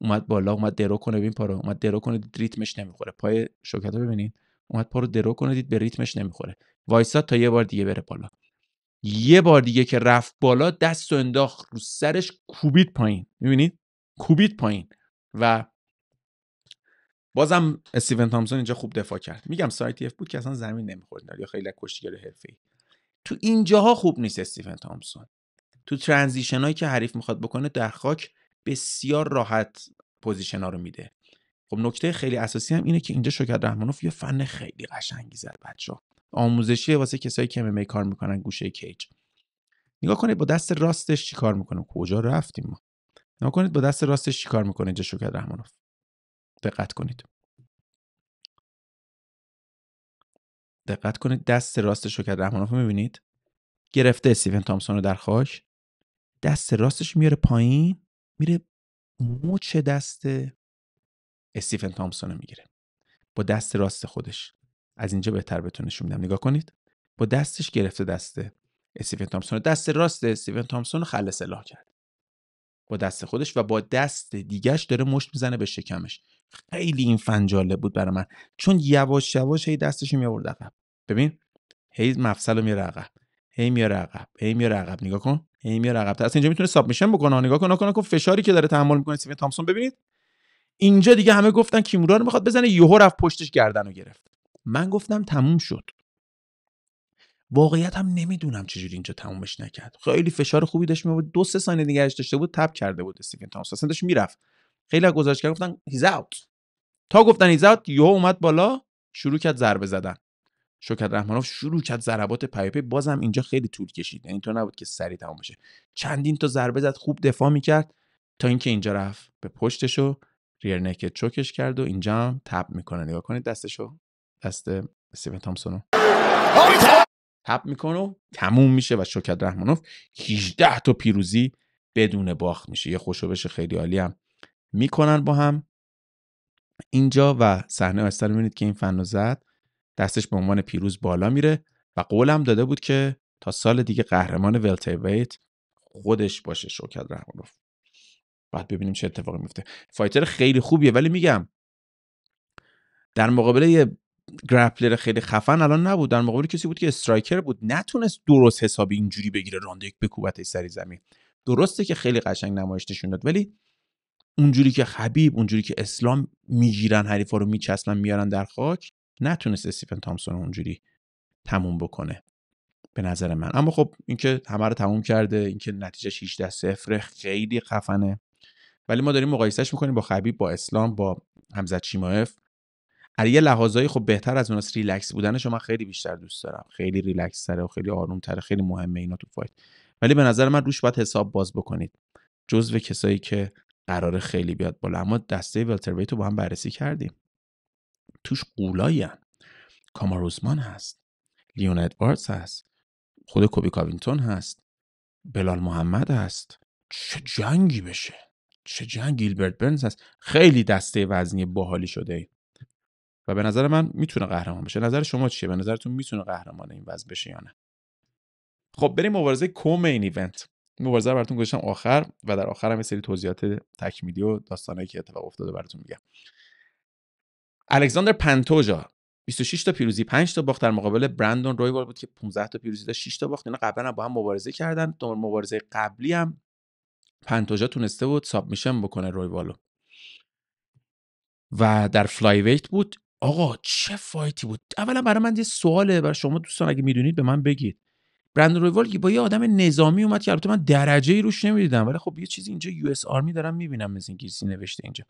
اومد بالا اومد درو کنه ببین پا رو اومد درو کنه ریتمش نمیخوره پای شوکت رو ببینین اومد پا رو درو کنه دید به ریتمش نمیخوره وایسا تا یه بار دیگه بره بالا یه بار دیگه که رفت بالا دست و انداخت رو سرش کوبید پایین میبینید کوبید پایین و بازم استیون تامسون اینجا خوب دفاع کرد میگم سایت اف بود که اصلا زمین نمیخورد یا خیلی کشتیگر حرفه‌ای تو اینجاها خوب نیست استیون تامسون تو ترانزیشن هایی که حریف میخواد بکنه در خاک بسیار راحت پوزیشن ها رو میده خب نکته خیلی اساسی هم اینه که اینجا شوکت رحمانوف یه فن خیلی قشنگی زد بچه آموزشی واسه کسایی که می کار میکنن گوشه کیج نگاه کنید با دست راستش چیکار میکنه کجا رفتیم ما نگاه کنید با دست راستش چیکار میکنه اینجا شوکت رحمانوف دقت کنید دقت کنید دست راست شوکت رحمانوف میبینید گرفته استیون تامسون رو در خاش دست راستش میاره پایین میره مچ دست استیفن تامسون رو میگیره با دست راست خودش از اینجا بهتر بتونه نشون میدم نگاه کنید با دستش گرفته دست استیفن تامپسون دست راست استیفن تامسون رو خل سلاح کرد با دست خودش و با دست دیگهش داره مشت میزنه به شکمش خیلی این فنجاله بود برای من چون یواش یواش هی دستش می آورد عقب ببین هی مفصل رو میاره عقب هی میاره عقب هی میاره عقب نگاه کن هی میاره عقب تا اینجا میتونه ساب میشن بکنه نگاه کن کن فشاری که داره تحمل میکنه تامسون ببینید اینجا دیگه همه گفتن کیمورا رو میخواد بزنه یوهو رفت پشتش گردن رو گرفت من گفتم تموم شد واقعیت هم نمیدونم چجوری اینجا تمومش نکرد خیلی فشار خوبی داشت میبود دو سه ثانیه دیگه داشته بود تب کرده بود استیون تامس داشت میرفت خیلی گزارش کرد گفتن هیز اوت تا گفتن هیز اوت یو اومد بالا شروع کرد ضربه زدن شوکت رحمانوف شروع کرد ضربات پیپی بازم اینجا خیلی طول کشید یعنی تو نبود که سری تموم بشه چندین تا ضربه زد خوب دفاع میکرد تا اینکه اینجا رفت به پشتش ریر نکت چوکش کرد و اینجا هم تپ میکنه نگاه کنید دستشو دست سیون تامسونو تپ میکنه و تموم میشه و شوکت رحمانوف 18 تا پیروزی بدون باخت میشه یه خوشوبش خیلی عالی هم میکنن با هم اینجا و صحنه آستر میبینید که این فنو زد دستش به عنوان پیروز بالا میره و قولم داده بود که تا سال دیگه قهرمان ویت خودش باشه شوکت رحمانوف باید ببینیم چه اتفاقی میفته فایتر خیلی خوبیه ولی میگم در مقابل یه گرپلر خیلی خفن الان نبود در مقابل کسی بود که استرایکر بود نتونست درست حسابی اینجوری بگیره راند یک بکوبتش سری زمین درسته که خیلی قشنگ نمایش نشون داد ولی اونجوری که خبیب اونجوری که اسلام میگیرن حریفا رو میچسلن میارن در خاک نتونست استیفن تامسون اونجوری تموم بکنه به نظر من اما خب اینکه همه رو تموم کرده اینکه نتیجه 16 0 خیلی خفنه ولی ما داریم مقایسهش میکنیم با خبیب با اسلام با همزت شیماف از یه لحاظایی خب بهتر از اوناست ریلکس بودنش من خیلی بیشتر دوست دارم خیلی ریلکس تره و خیلی آروم تره خیلی مهمه اینا تو فایت ولی به نظر من روش باید حساب باز بکنید جزو کسایی که قرار خیلی بیاد بالا اما دسته ولترویت رو با هم بررسی کردیم توش قولایی هم. کاماروزمان هست لیون ادواردز هست خود کوبی کاوینتون هست بلال محمد هست چه جنگی بشه چه جنگ گیلبرت برنز هست خیلی دسته وزنی باحالی شده و به نظر من میتونه قهرمان بشه نظر شما چیه به نظرتون میتونه قهرمان این وزن بشه یا نه خب بریم مبارزه این ایونت مبارزه رو براتون گذاشتم آخر و در آخر هم یه سری توضیحات تکمیلی و داستانایی که اتفاق افتاده براتون میگم الکساندر پنتوجا 26 تا پیروزی 5 تا باخت در مقابل براندون رویوال بود که 15 تا پیروزی داشت 6 تا باخت اینا قبلا با هم مبارزه کردن دو مبارزه قبلی هم پنتوجا تونسته بود سابمیشن بکنه رویوالو و در فلای ویت بود آقا چه فایتی بود اولا برای من یه سواله برای شما دوستان اگه میدونید به من بگید برند رویوال با یه آدم نظامی اومد که البته من درجه ای روش نمیدیدم ولی خب یه چیزی اینجا یو اس آرمی دارم میبینم مثل نوشته اینجا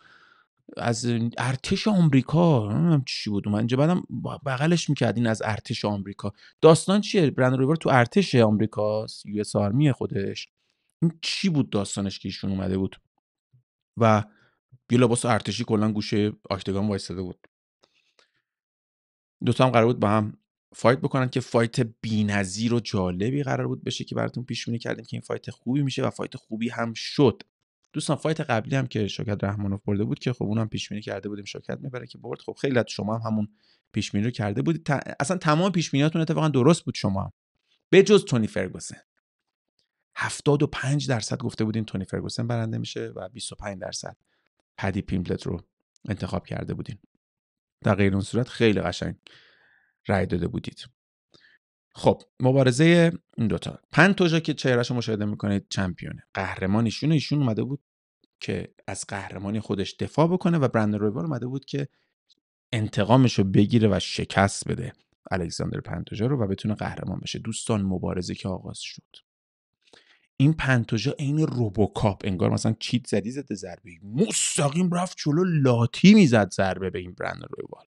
از ارتش آمریکا چی بود من اینجا بعدم بغلش میکرد این از ارتش آمریکا داستان چیه برند رویوال تو ارتش آمریکاست یو اس آرمی خودش این چی بود داستانش که ایشون اومده بود و یه لباس ارتشی کلا گوشه آکتگان وایستاده بود دوتا هم قرار بود با هم فایت بکنن که فایت بینظیر و جالبی قرار بود بشه که براتون پیش بینی کردیم که این فایت خوبی میشه و فایت خوبی هم شد دوستان فایت قبلی هم که شاکت رحمانوف برده بود که خب اونم پیش بینی کرده بودیم شاکت میبره که برد خب خیلی از شما هم همون پیش رو کرده بودید اصلا تمام پیش بینیاتون اتفاقا درست بود شما به جز تونی فرگوسن 75 درصد گفته بودین تونی فرگوسن برنده میشه و 25 درصد پدی پیمپلت رو انتخاب کرده بودین در غیر اون صورت خیلی قشنگ رای داده بودید خب مبارزه این دوتا پنتوژا که چهرهش رو مشاهده میکنید چمپیونه قهرمان ایشون ایشون اومده بود که از قهرمانی خودش دفاع بکنه و برند رویوال اومده بود که انتقامش رو بگیره و شکست بده الکساندر پنتوژا رو و بتونه قهرمان بشه دوستان مبارزه که آغاز شد این پنتوژا عین روبوکاپ انگار مثلا چیت زدی زده ضربه مستقیم رفت جلو لاتی میزد ضربه به این برندن رویوال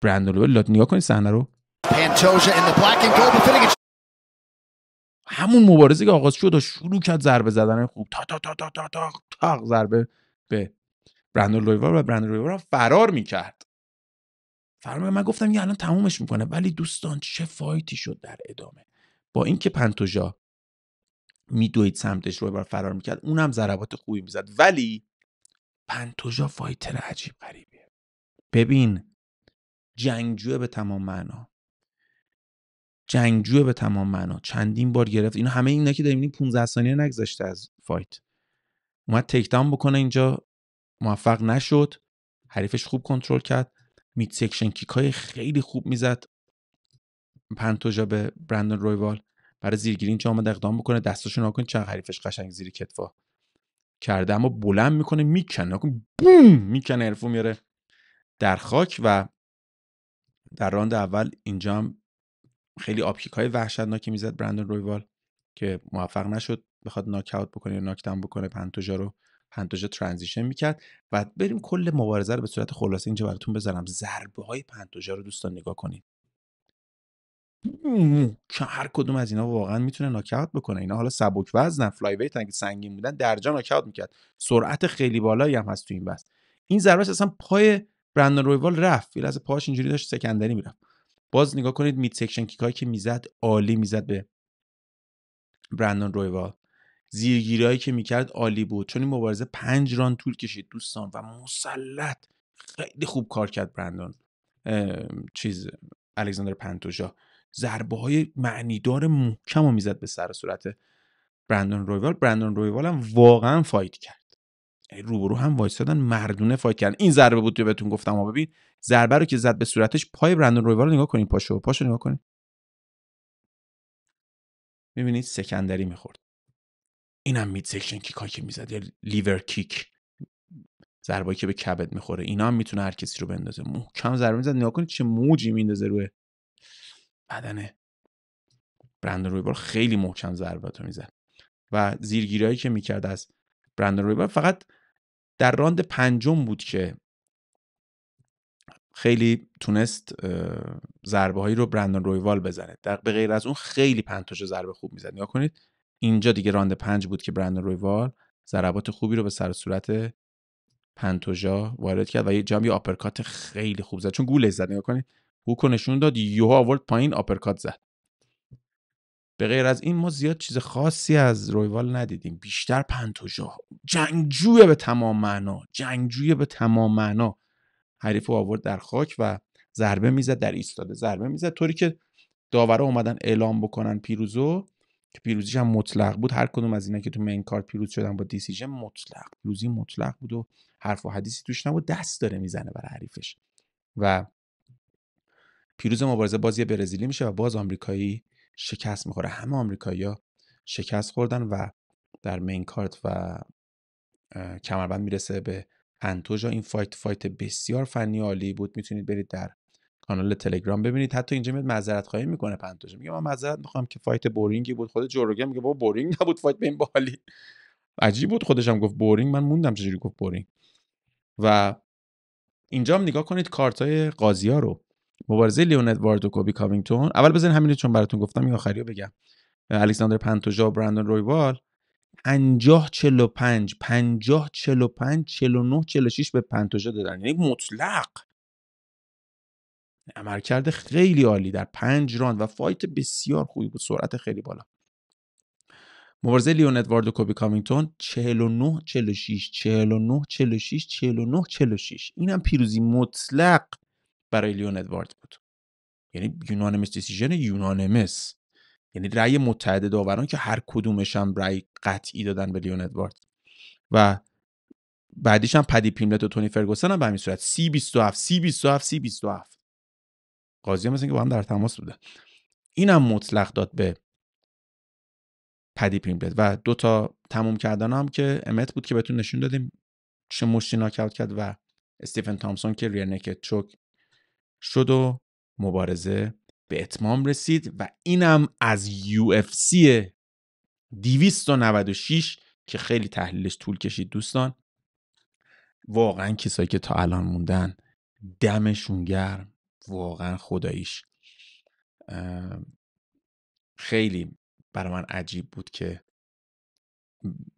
برند رویوال لات نگاه کنید صحنه رو همون مبارزه که آغاز شد و شروع کرد ضربه زدن خوب تا تا تا تا تا تا تا ضربه به برندن رویوال و برند رویوال فرار میکرد فرار من گفتم یه الان تمومش میکنه ولی دوستان چه فایتی شد در ادامه با اینکه پنتوژا میدوید سمتش رو بر فرار میکرد اونم ضربات خوبی میزد ولی پنتوژا فایتر عجیب قریبیه ببین جنگجوه به تمام معنا جنگجوه به تمام معنا چندین بار گرفت اینا همه اینا که داریم 15 ثانیه نگذشته از فایت اومد تکتام بکنه اینجا موفق نشد حریفش خوب کنترل کرد میت سیکشن کیک های خیلی خوب میزد پنتوژا به برندن رویوال برای زیرگیری اینجا آمد اقدام میکنه دستاشو ناکن چند حریفش قشنگ زیر کتفا کرده اما بلند میکنه میکنه ناکن بوم میکنه حرفو میاره در خاک و در راند اول اینجا هم خیلی آپکیک های وحشتناکی میزد برندن رویوال که موفق نشد بخواد ناک اوت بکنه یا بکنه پنتوژا رو پنتوژا ترانزیشن میکرد و بریم کل مبارزه رو به صورت خلاصه اینجا براتون بذارم ضربه های پنتوژا رو دوستان نگاه کنید که هر کدوم از اینا واقعا میتونه ناکاوت بکنه اینا حالا سبک وزنن فلای ویت اگه سنگین بودن درجا ناکاوت میکرد سرعت خیلی بالایی هم هست تو این بس این ضربه اصلا پای برندن رویوال رفت یه لحظه پاش اینجوری داشت سکندری میرفت باز نگاه کنید میت کیک هایی که میزد عالی میزد به برندن رویوال هایی که میکرد عالی بود چون این مبارزه پنج ران طول کشید دوستان و مسلط خیلی خوب کار کرد برندون چیز الکساندر پنتوژا ضربه های معنیدار محکم رو میزد به سر صورت برندون رویوال برندون رویوال هم واقعا فایت کرد یعنی روبرو هم وایستادن مردونه فایت کردن این ضربه بود که بهتون گفتم ببین ضربه رو که زد به صورتش پای برندون رویوال رو نگاه کنین پاشو پاشو نگاه کنین میبینید سکندری میخورد اینم مید سکشن کیک که میزد یا لیور کیک ضربایی که به کبد میخوره اینا هم میتونه هر کسی رو بندازه محکم ضربه میزد نگاه کنید چه موجی میندازه روی بدن برندن رویوال خیلی محکم ضربات رو میزد و زیرگیریایی که میکرد از برندن رویوال فقط در راند پنجم بود که خیلی تونست ضربه هایی رو برندن رویوال بزنه در به غیر از اون خیلی پنتوش ضربه خوب میزد نگاه کنید اینجا دیگه راند پنج بود که برندن رویوال ضربات خوبی رو به سر صورت پنتوژا وارد کرد و یه جام یه آپرکات خیلی خوب زد چون گول زد نگاه کنید هوکو نشون داد یوها آورد پایین آپرکات زد به غیر از این ما زیاد چیز خاصی از رویوال ندیدیم بیشتر پنتوژا جنگجویه به تمام معنا جنگجویه به تمام معنا حریف آورد در خاک و ضربه میزد در ایستاده ضربه میزد طوری که داورا اومدن اعلام بکنن پیروزو که پیروزیش هم مطلق بود هر کدوم از اینا که تو مین کارت پیروز شدن با دیسیژن مطلق پیروزی مطلق بود و حرف و حدیثی توش نبود دست داره میزنه برای حریفش و پیروز مبارزه بازی برزیلی میشه و باز آمریکایی شکست میخوره همه آمریکایی‌ها شکست خوردن و در مین کارت و کمربند میرسه به انتوژا این فایت فایت بسیار فنی عالی بود میتونید برید در کانال تلگرام ببینید حتی اینجا میاد معذرت خواهی میکنه پنتوژا میگه من معذرت میخوام که فایت بورینگی بود خود جوروگن میگه بابا بورینگ نبود فایت به این بالی عجیب بود خودشم گفت بورینگ من موندم چجوری گفت بورینگ و اینجا هم نگاه کنید کارت های رو مبارزه لیون وارد و کوبی کاوینگتون اول بزنین همین چون براتون گفتم این آخریو بگم الکساندر پنتوژا و پ، رویوال 50 45 50 45 49 46 به پنتوژا دادن یعنی مطلق عملکرد خیلی عالی در 5 راند و فایت بسیار خوبی بود سرعت خیلی بالا مبارزه لیون ادوارد و کوبی کامینگتون 49 46 49 46 49 46 اینم پیروزی مطلق برای لیون ادوارد بود یعنی یونانمس دیسیژن یونانمس یعنی رأی متحد داوران که هر کدومش هم رأی قطعی دادن به لیون ادوارد و بعدیش هم پدی پیملت و تونی فرگوسن هم به همین صورت سی 27 سی 27 سی قاضی هم که با هم در تماس بودن هم مطلق داد به پدی پیملت و دو تا تموم کردن هم که امت بود که بهتون نشون دادیم چه مشتی ناکاوت کرد و استیفن تامسون که ریر نکت چوک شد و مبارزه به اتمام رسید و اینم از UFC 296 که خیلی تحلیلش طول کشید دوستان واقعا کسایی که تا الان موندن دمشون گرم واقعا خداییش خیلی برای من عجیب بود که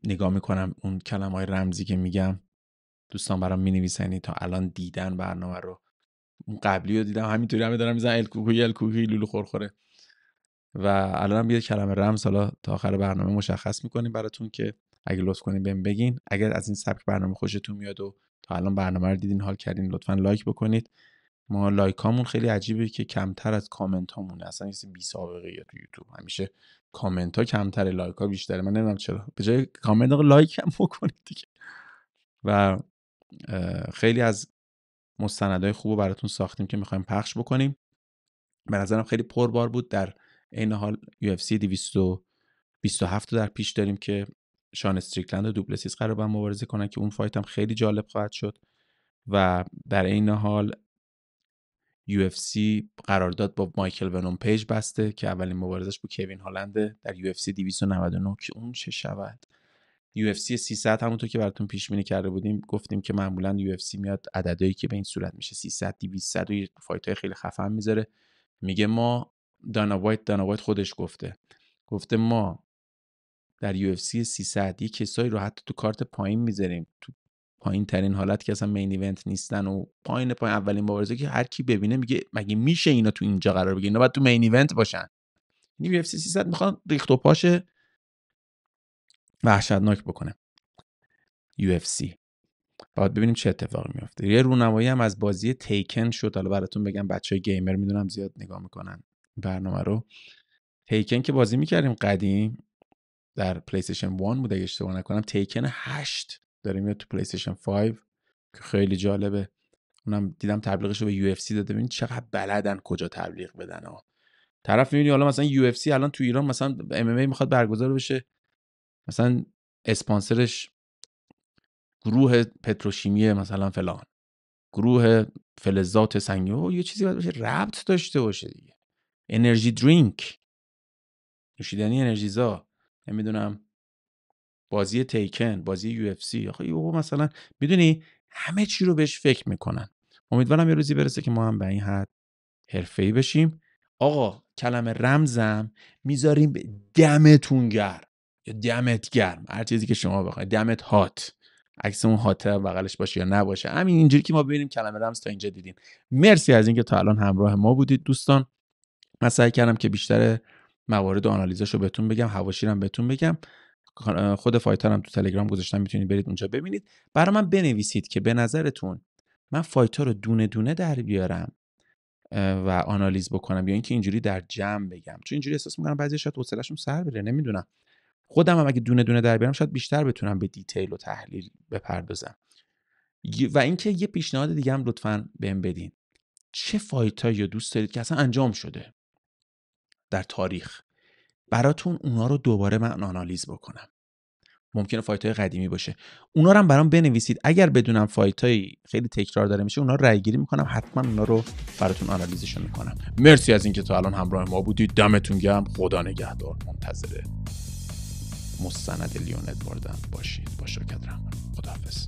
نگاه میکنم اون کلم های رمزی که میگم دوستان برام مینویسنی تا الان دیدن برنامه رو قبلی رو دیدم همینطوری همه دارم میزن الکوکوی الکوکوی لولو خورخوره و الان یه کلمه رمز حالا تا آخر برنامه مشخص میکنیم براتون که اگه لطف کنین بهم بگین اگر از این سبک برنامه خوشتون میاد و تا الان برنامه رو دیدین حال کردین لطفا لایک بکنید ما لایک هامون خیلی عجیبه که کمتر از کامنت هامونه اصلا کسی بی سابقه یا تو یوتیوب همیشه کامنت ها کمتر لایک ها بیشتره من نمیدونم چرا به جای کامنت ها لایک هم بکنید دیگه و خیلی از مستندهای خوب براتون ساختیم که میخوایم پخش بکنیم به نظرم خیلی پربار بود در این حال UFC 227 رو در پیش داریم که شان استریکلند و دوپلسیس قرار با مبارزه کنن که اون فایت هم خیلی جالب خواهد شد و در این حال UFC قرارداد با مایکل ونوم پیج بسته که اولین مبارزش با کوین هالند در UFC 299 که اون چه شود UFC 300 همونطور که براتون پیش بینی کرده بودیم گفتیم که معمولا UFC میاد عددهایی که به این صورت میشه 300 200 و فایت های خیلی خفن میذاره میگه ما دانا وایت دانا وایت خودش گفته گفته ما در UFC 300 یه کسایی رو حتی تو کارت پایین میذاریم تو پایین ترین حالت که اصلا مین ایونت نیستن و پایین پایین اولین مبارزه که هر کی ببینه میگه مگه میشه اینا تو اینجا قرار بگیرن اینا باید تو مین ایونت باشن یعنی UFC 300 میخوان ریخت و پاشه وحشتناک بکنه UFC باید ببینیم چه اتفاقی میفته یه رونمایی هم از بازی تیکن شد حالا براتون بگم بچه گیمر میدونم زیاد نگاه میکنن برنامه رو تیکن که بازی میکردیم قدیم در پلیستشن 1 بود اگه اشتباه نکنم تیکن 8 داریم میاد تو پلیستشن 5 که خیلی جالبه اونم دیدم تبلیغش رو به UFC داده ببین چقدر بلدن کجا تبلیغ بدن ها طرف میبینی حالا مثلا یو الان تو ایران مثلا MMA میخواد برگزار بشه مثلا اسپانسرش گروه پتروشیمی مثلا فلان گروه فلزات سنگی یه چیزی باید باشه ربط داشته باشه دیگه انرژی درینک نوشیدنی انرژیزا نمیدونم بازی تیکن بازی یو اف سی آخه مثلا میدونی همه چی رو بهش فکر میکنن امیدوارم یه روزی برسه که ما هم به این حد حرفه‌ای بشیم آقا کلمه رمزم میذاریم دمتون گرم یا دمت گرم هر چیزی که شما بخواید دمت هات عکس اون بغلش باشه یا نباشه همین اینجوری که ما ببینیم کلمه رمز تا اینجا دیدیم مرسی از اینکه تا الان همراه ما بودید دوستان من سعی کردم که بیشتر موارد و آنالیزش رو بهتون بگم هواشیرم بهتون بگم خود فایتر هم تو تلگرام گذاشتم میتونید برید اونجا ببینید برا من بنویسید که به نظرتون من فایتر رو دونه دونه در بیارم و آنالیز بکنم یا اینکه اینجوری در جمع بگم چون اینجوری احساس میکنم بعضی شاید حوصلهشون سر بره نمیدونم خودم هم اگه دونه دونه در بیارم شاید بیشتر بتونم به دیتیل و تحلیل بپردازم و اینکه یه پیشنهاد دیگه هم لطفا بهم بدین چه فایتهایی یا دوست دارید که اصلا انجام شده در تاریخ براتون اونا رو دوباره من آنالیز بکنم ممکنه فایت های قدیمی باشه اونا رو هم برام بنویسید اگر بدونم فایت های خیلی تکرار داره میشه اونا رو گیری میکنم حتما اونا رو براتون آنالیزشون میکنم مرسی از اینکه تا الان همراه ما بودید دمتون گرم خدا نگهدار منتظره مستند لیون ادواردن باشید با شرکت رحمان خداحافظ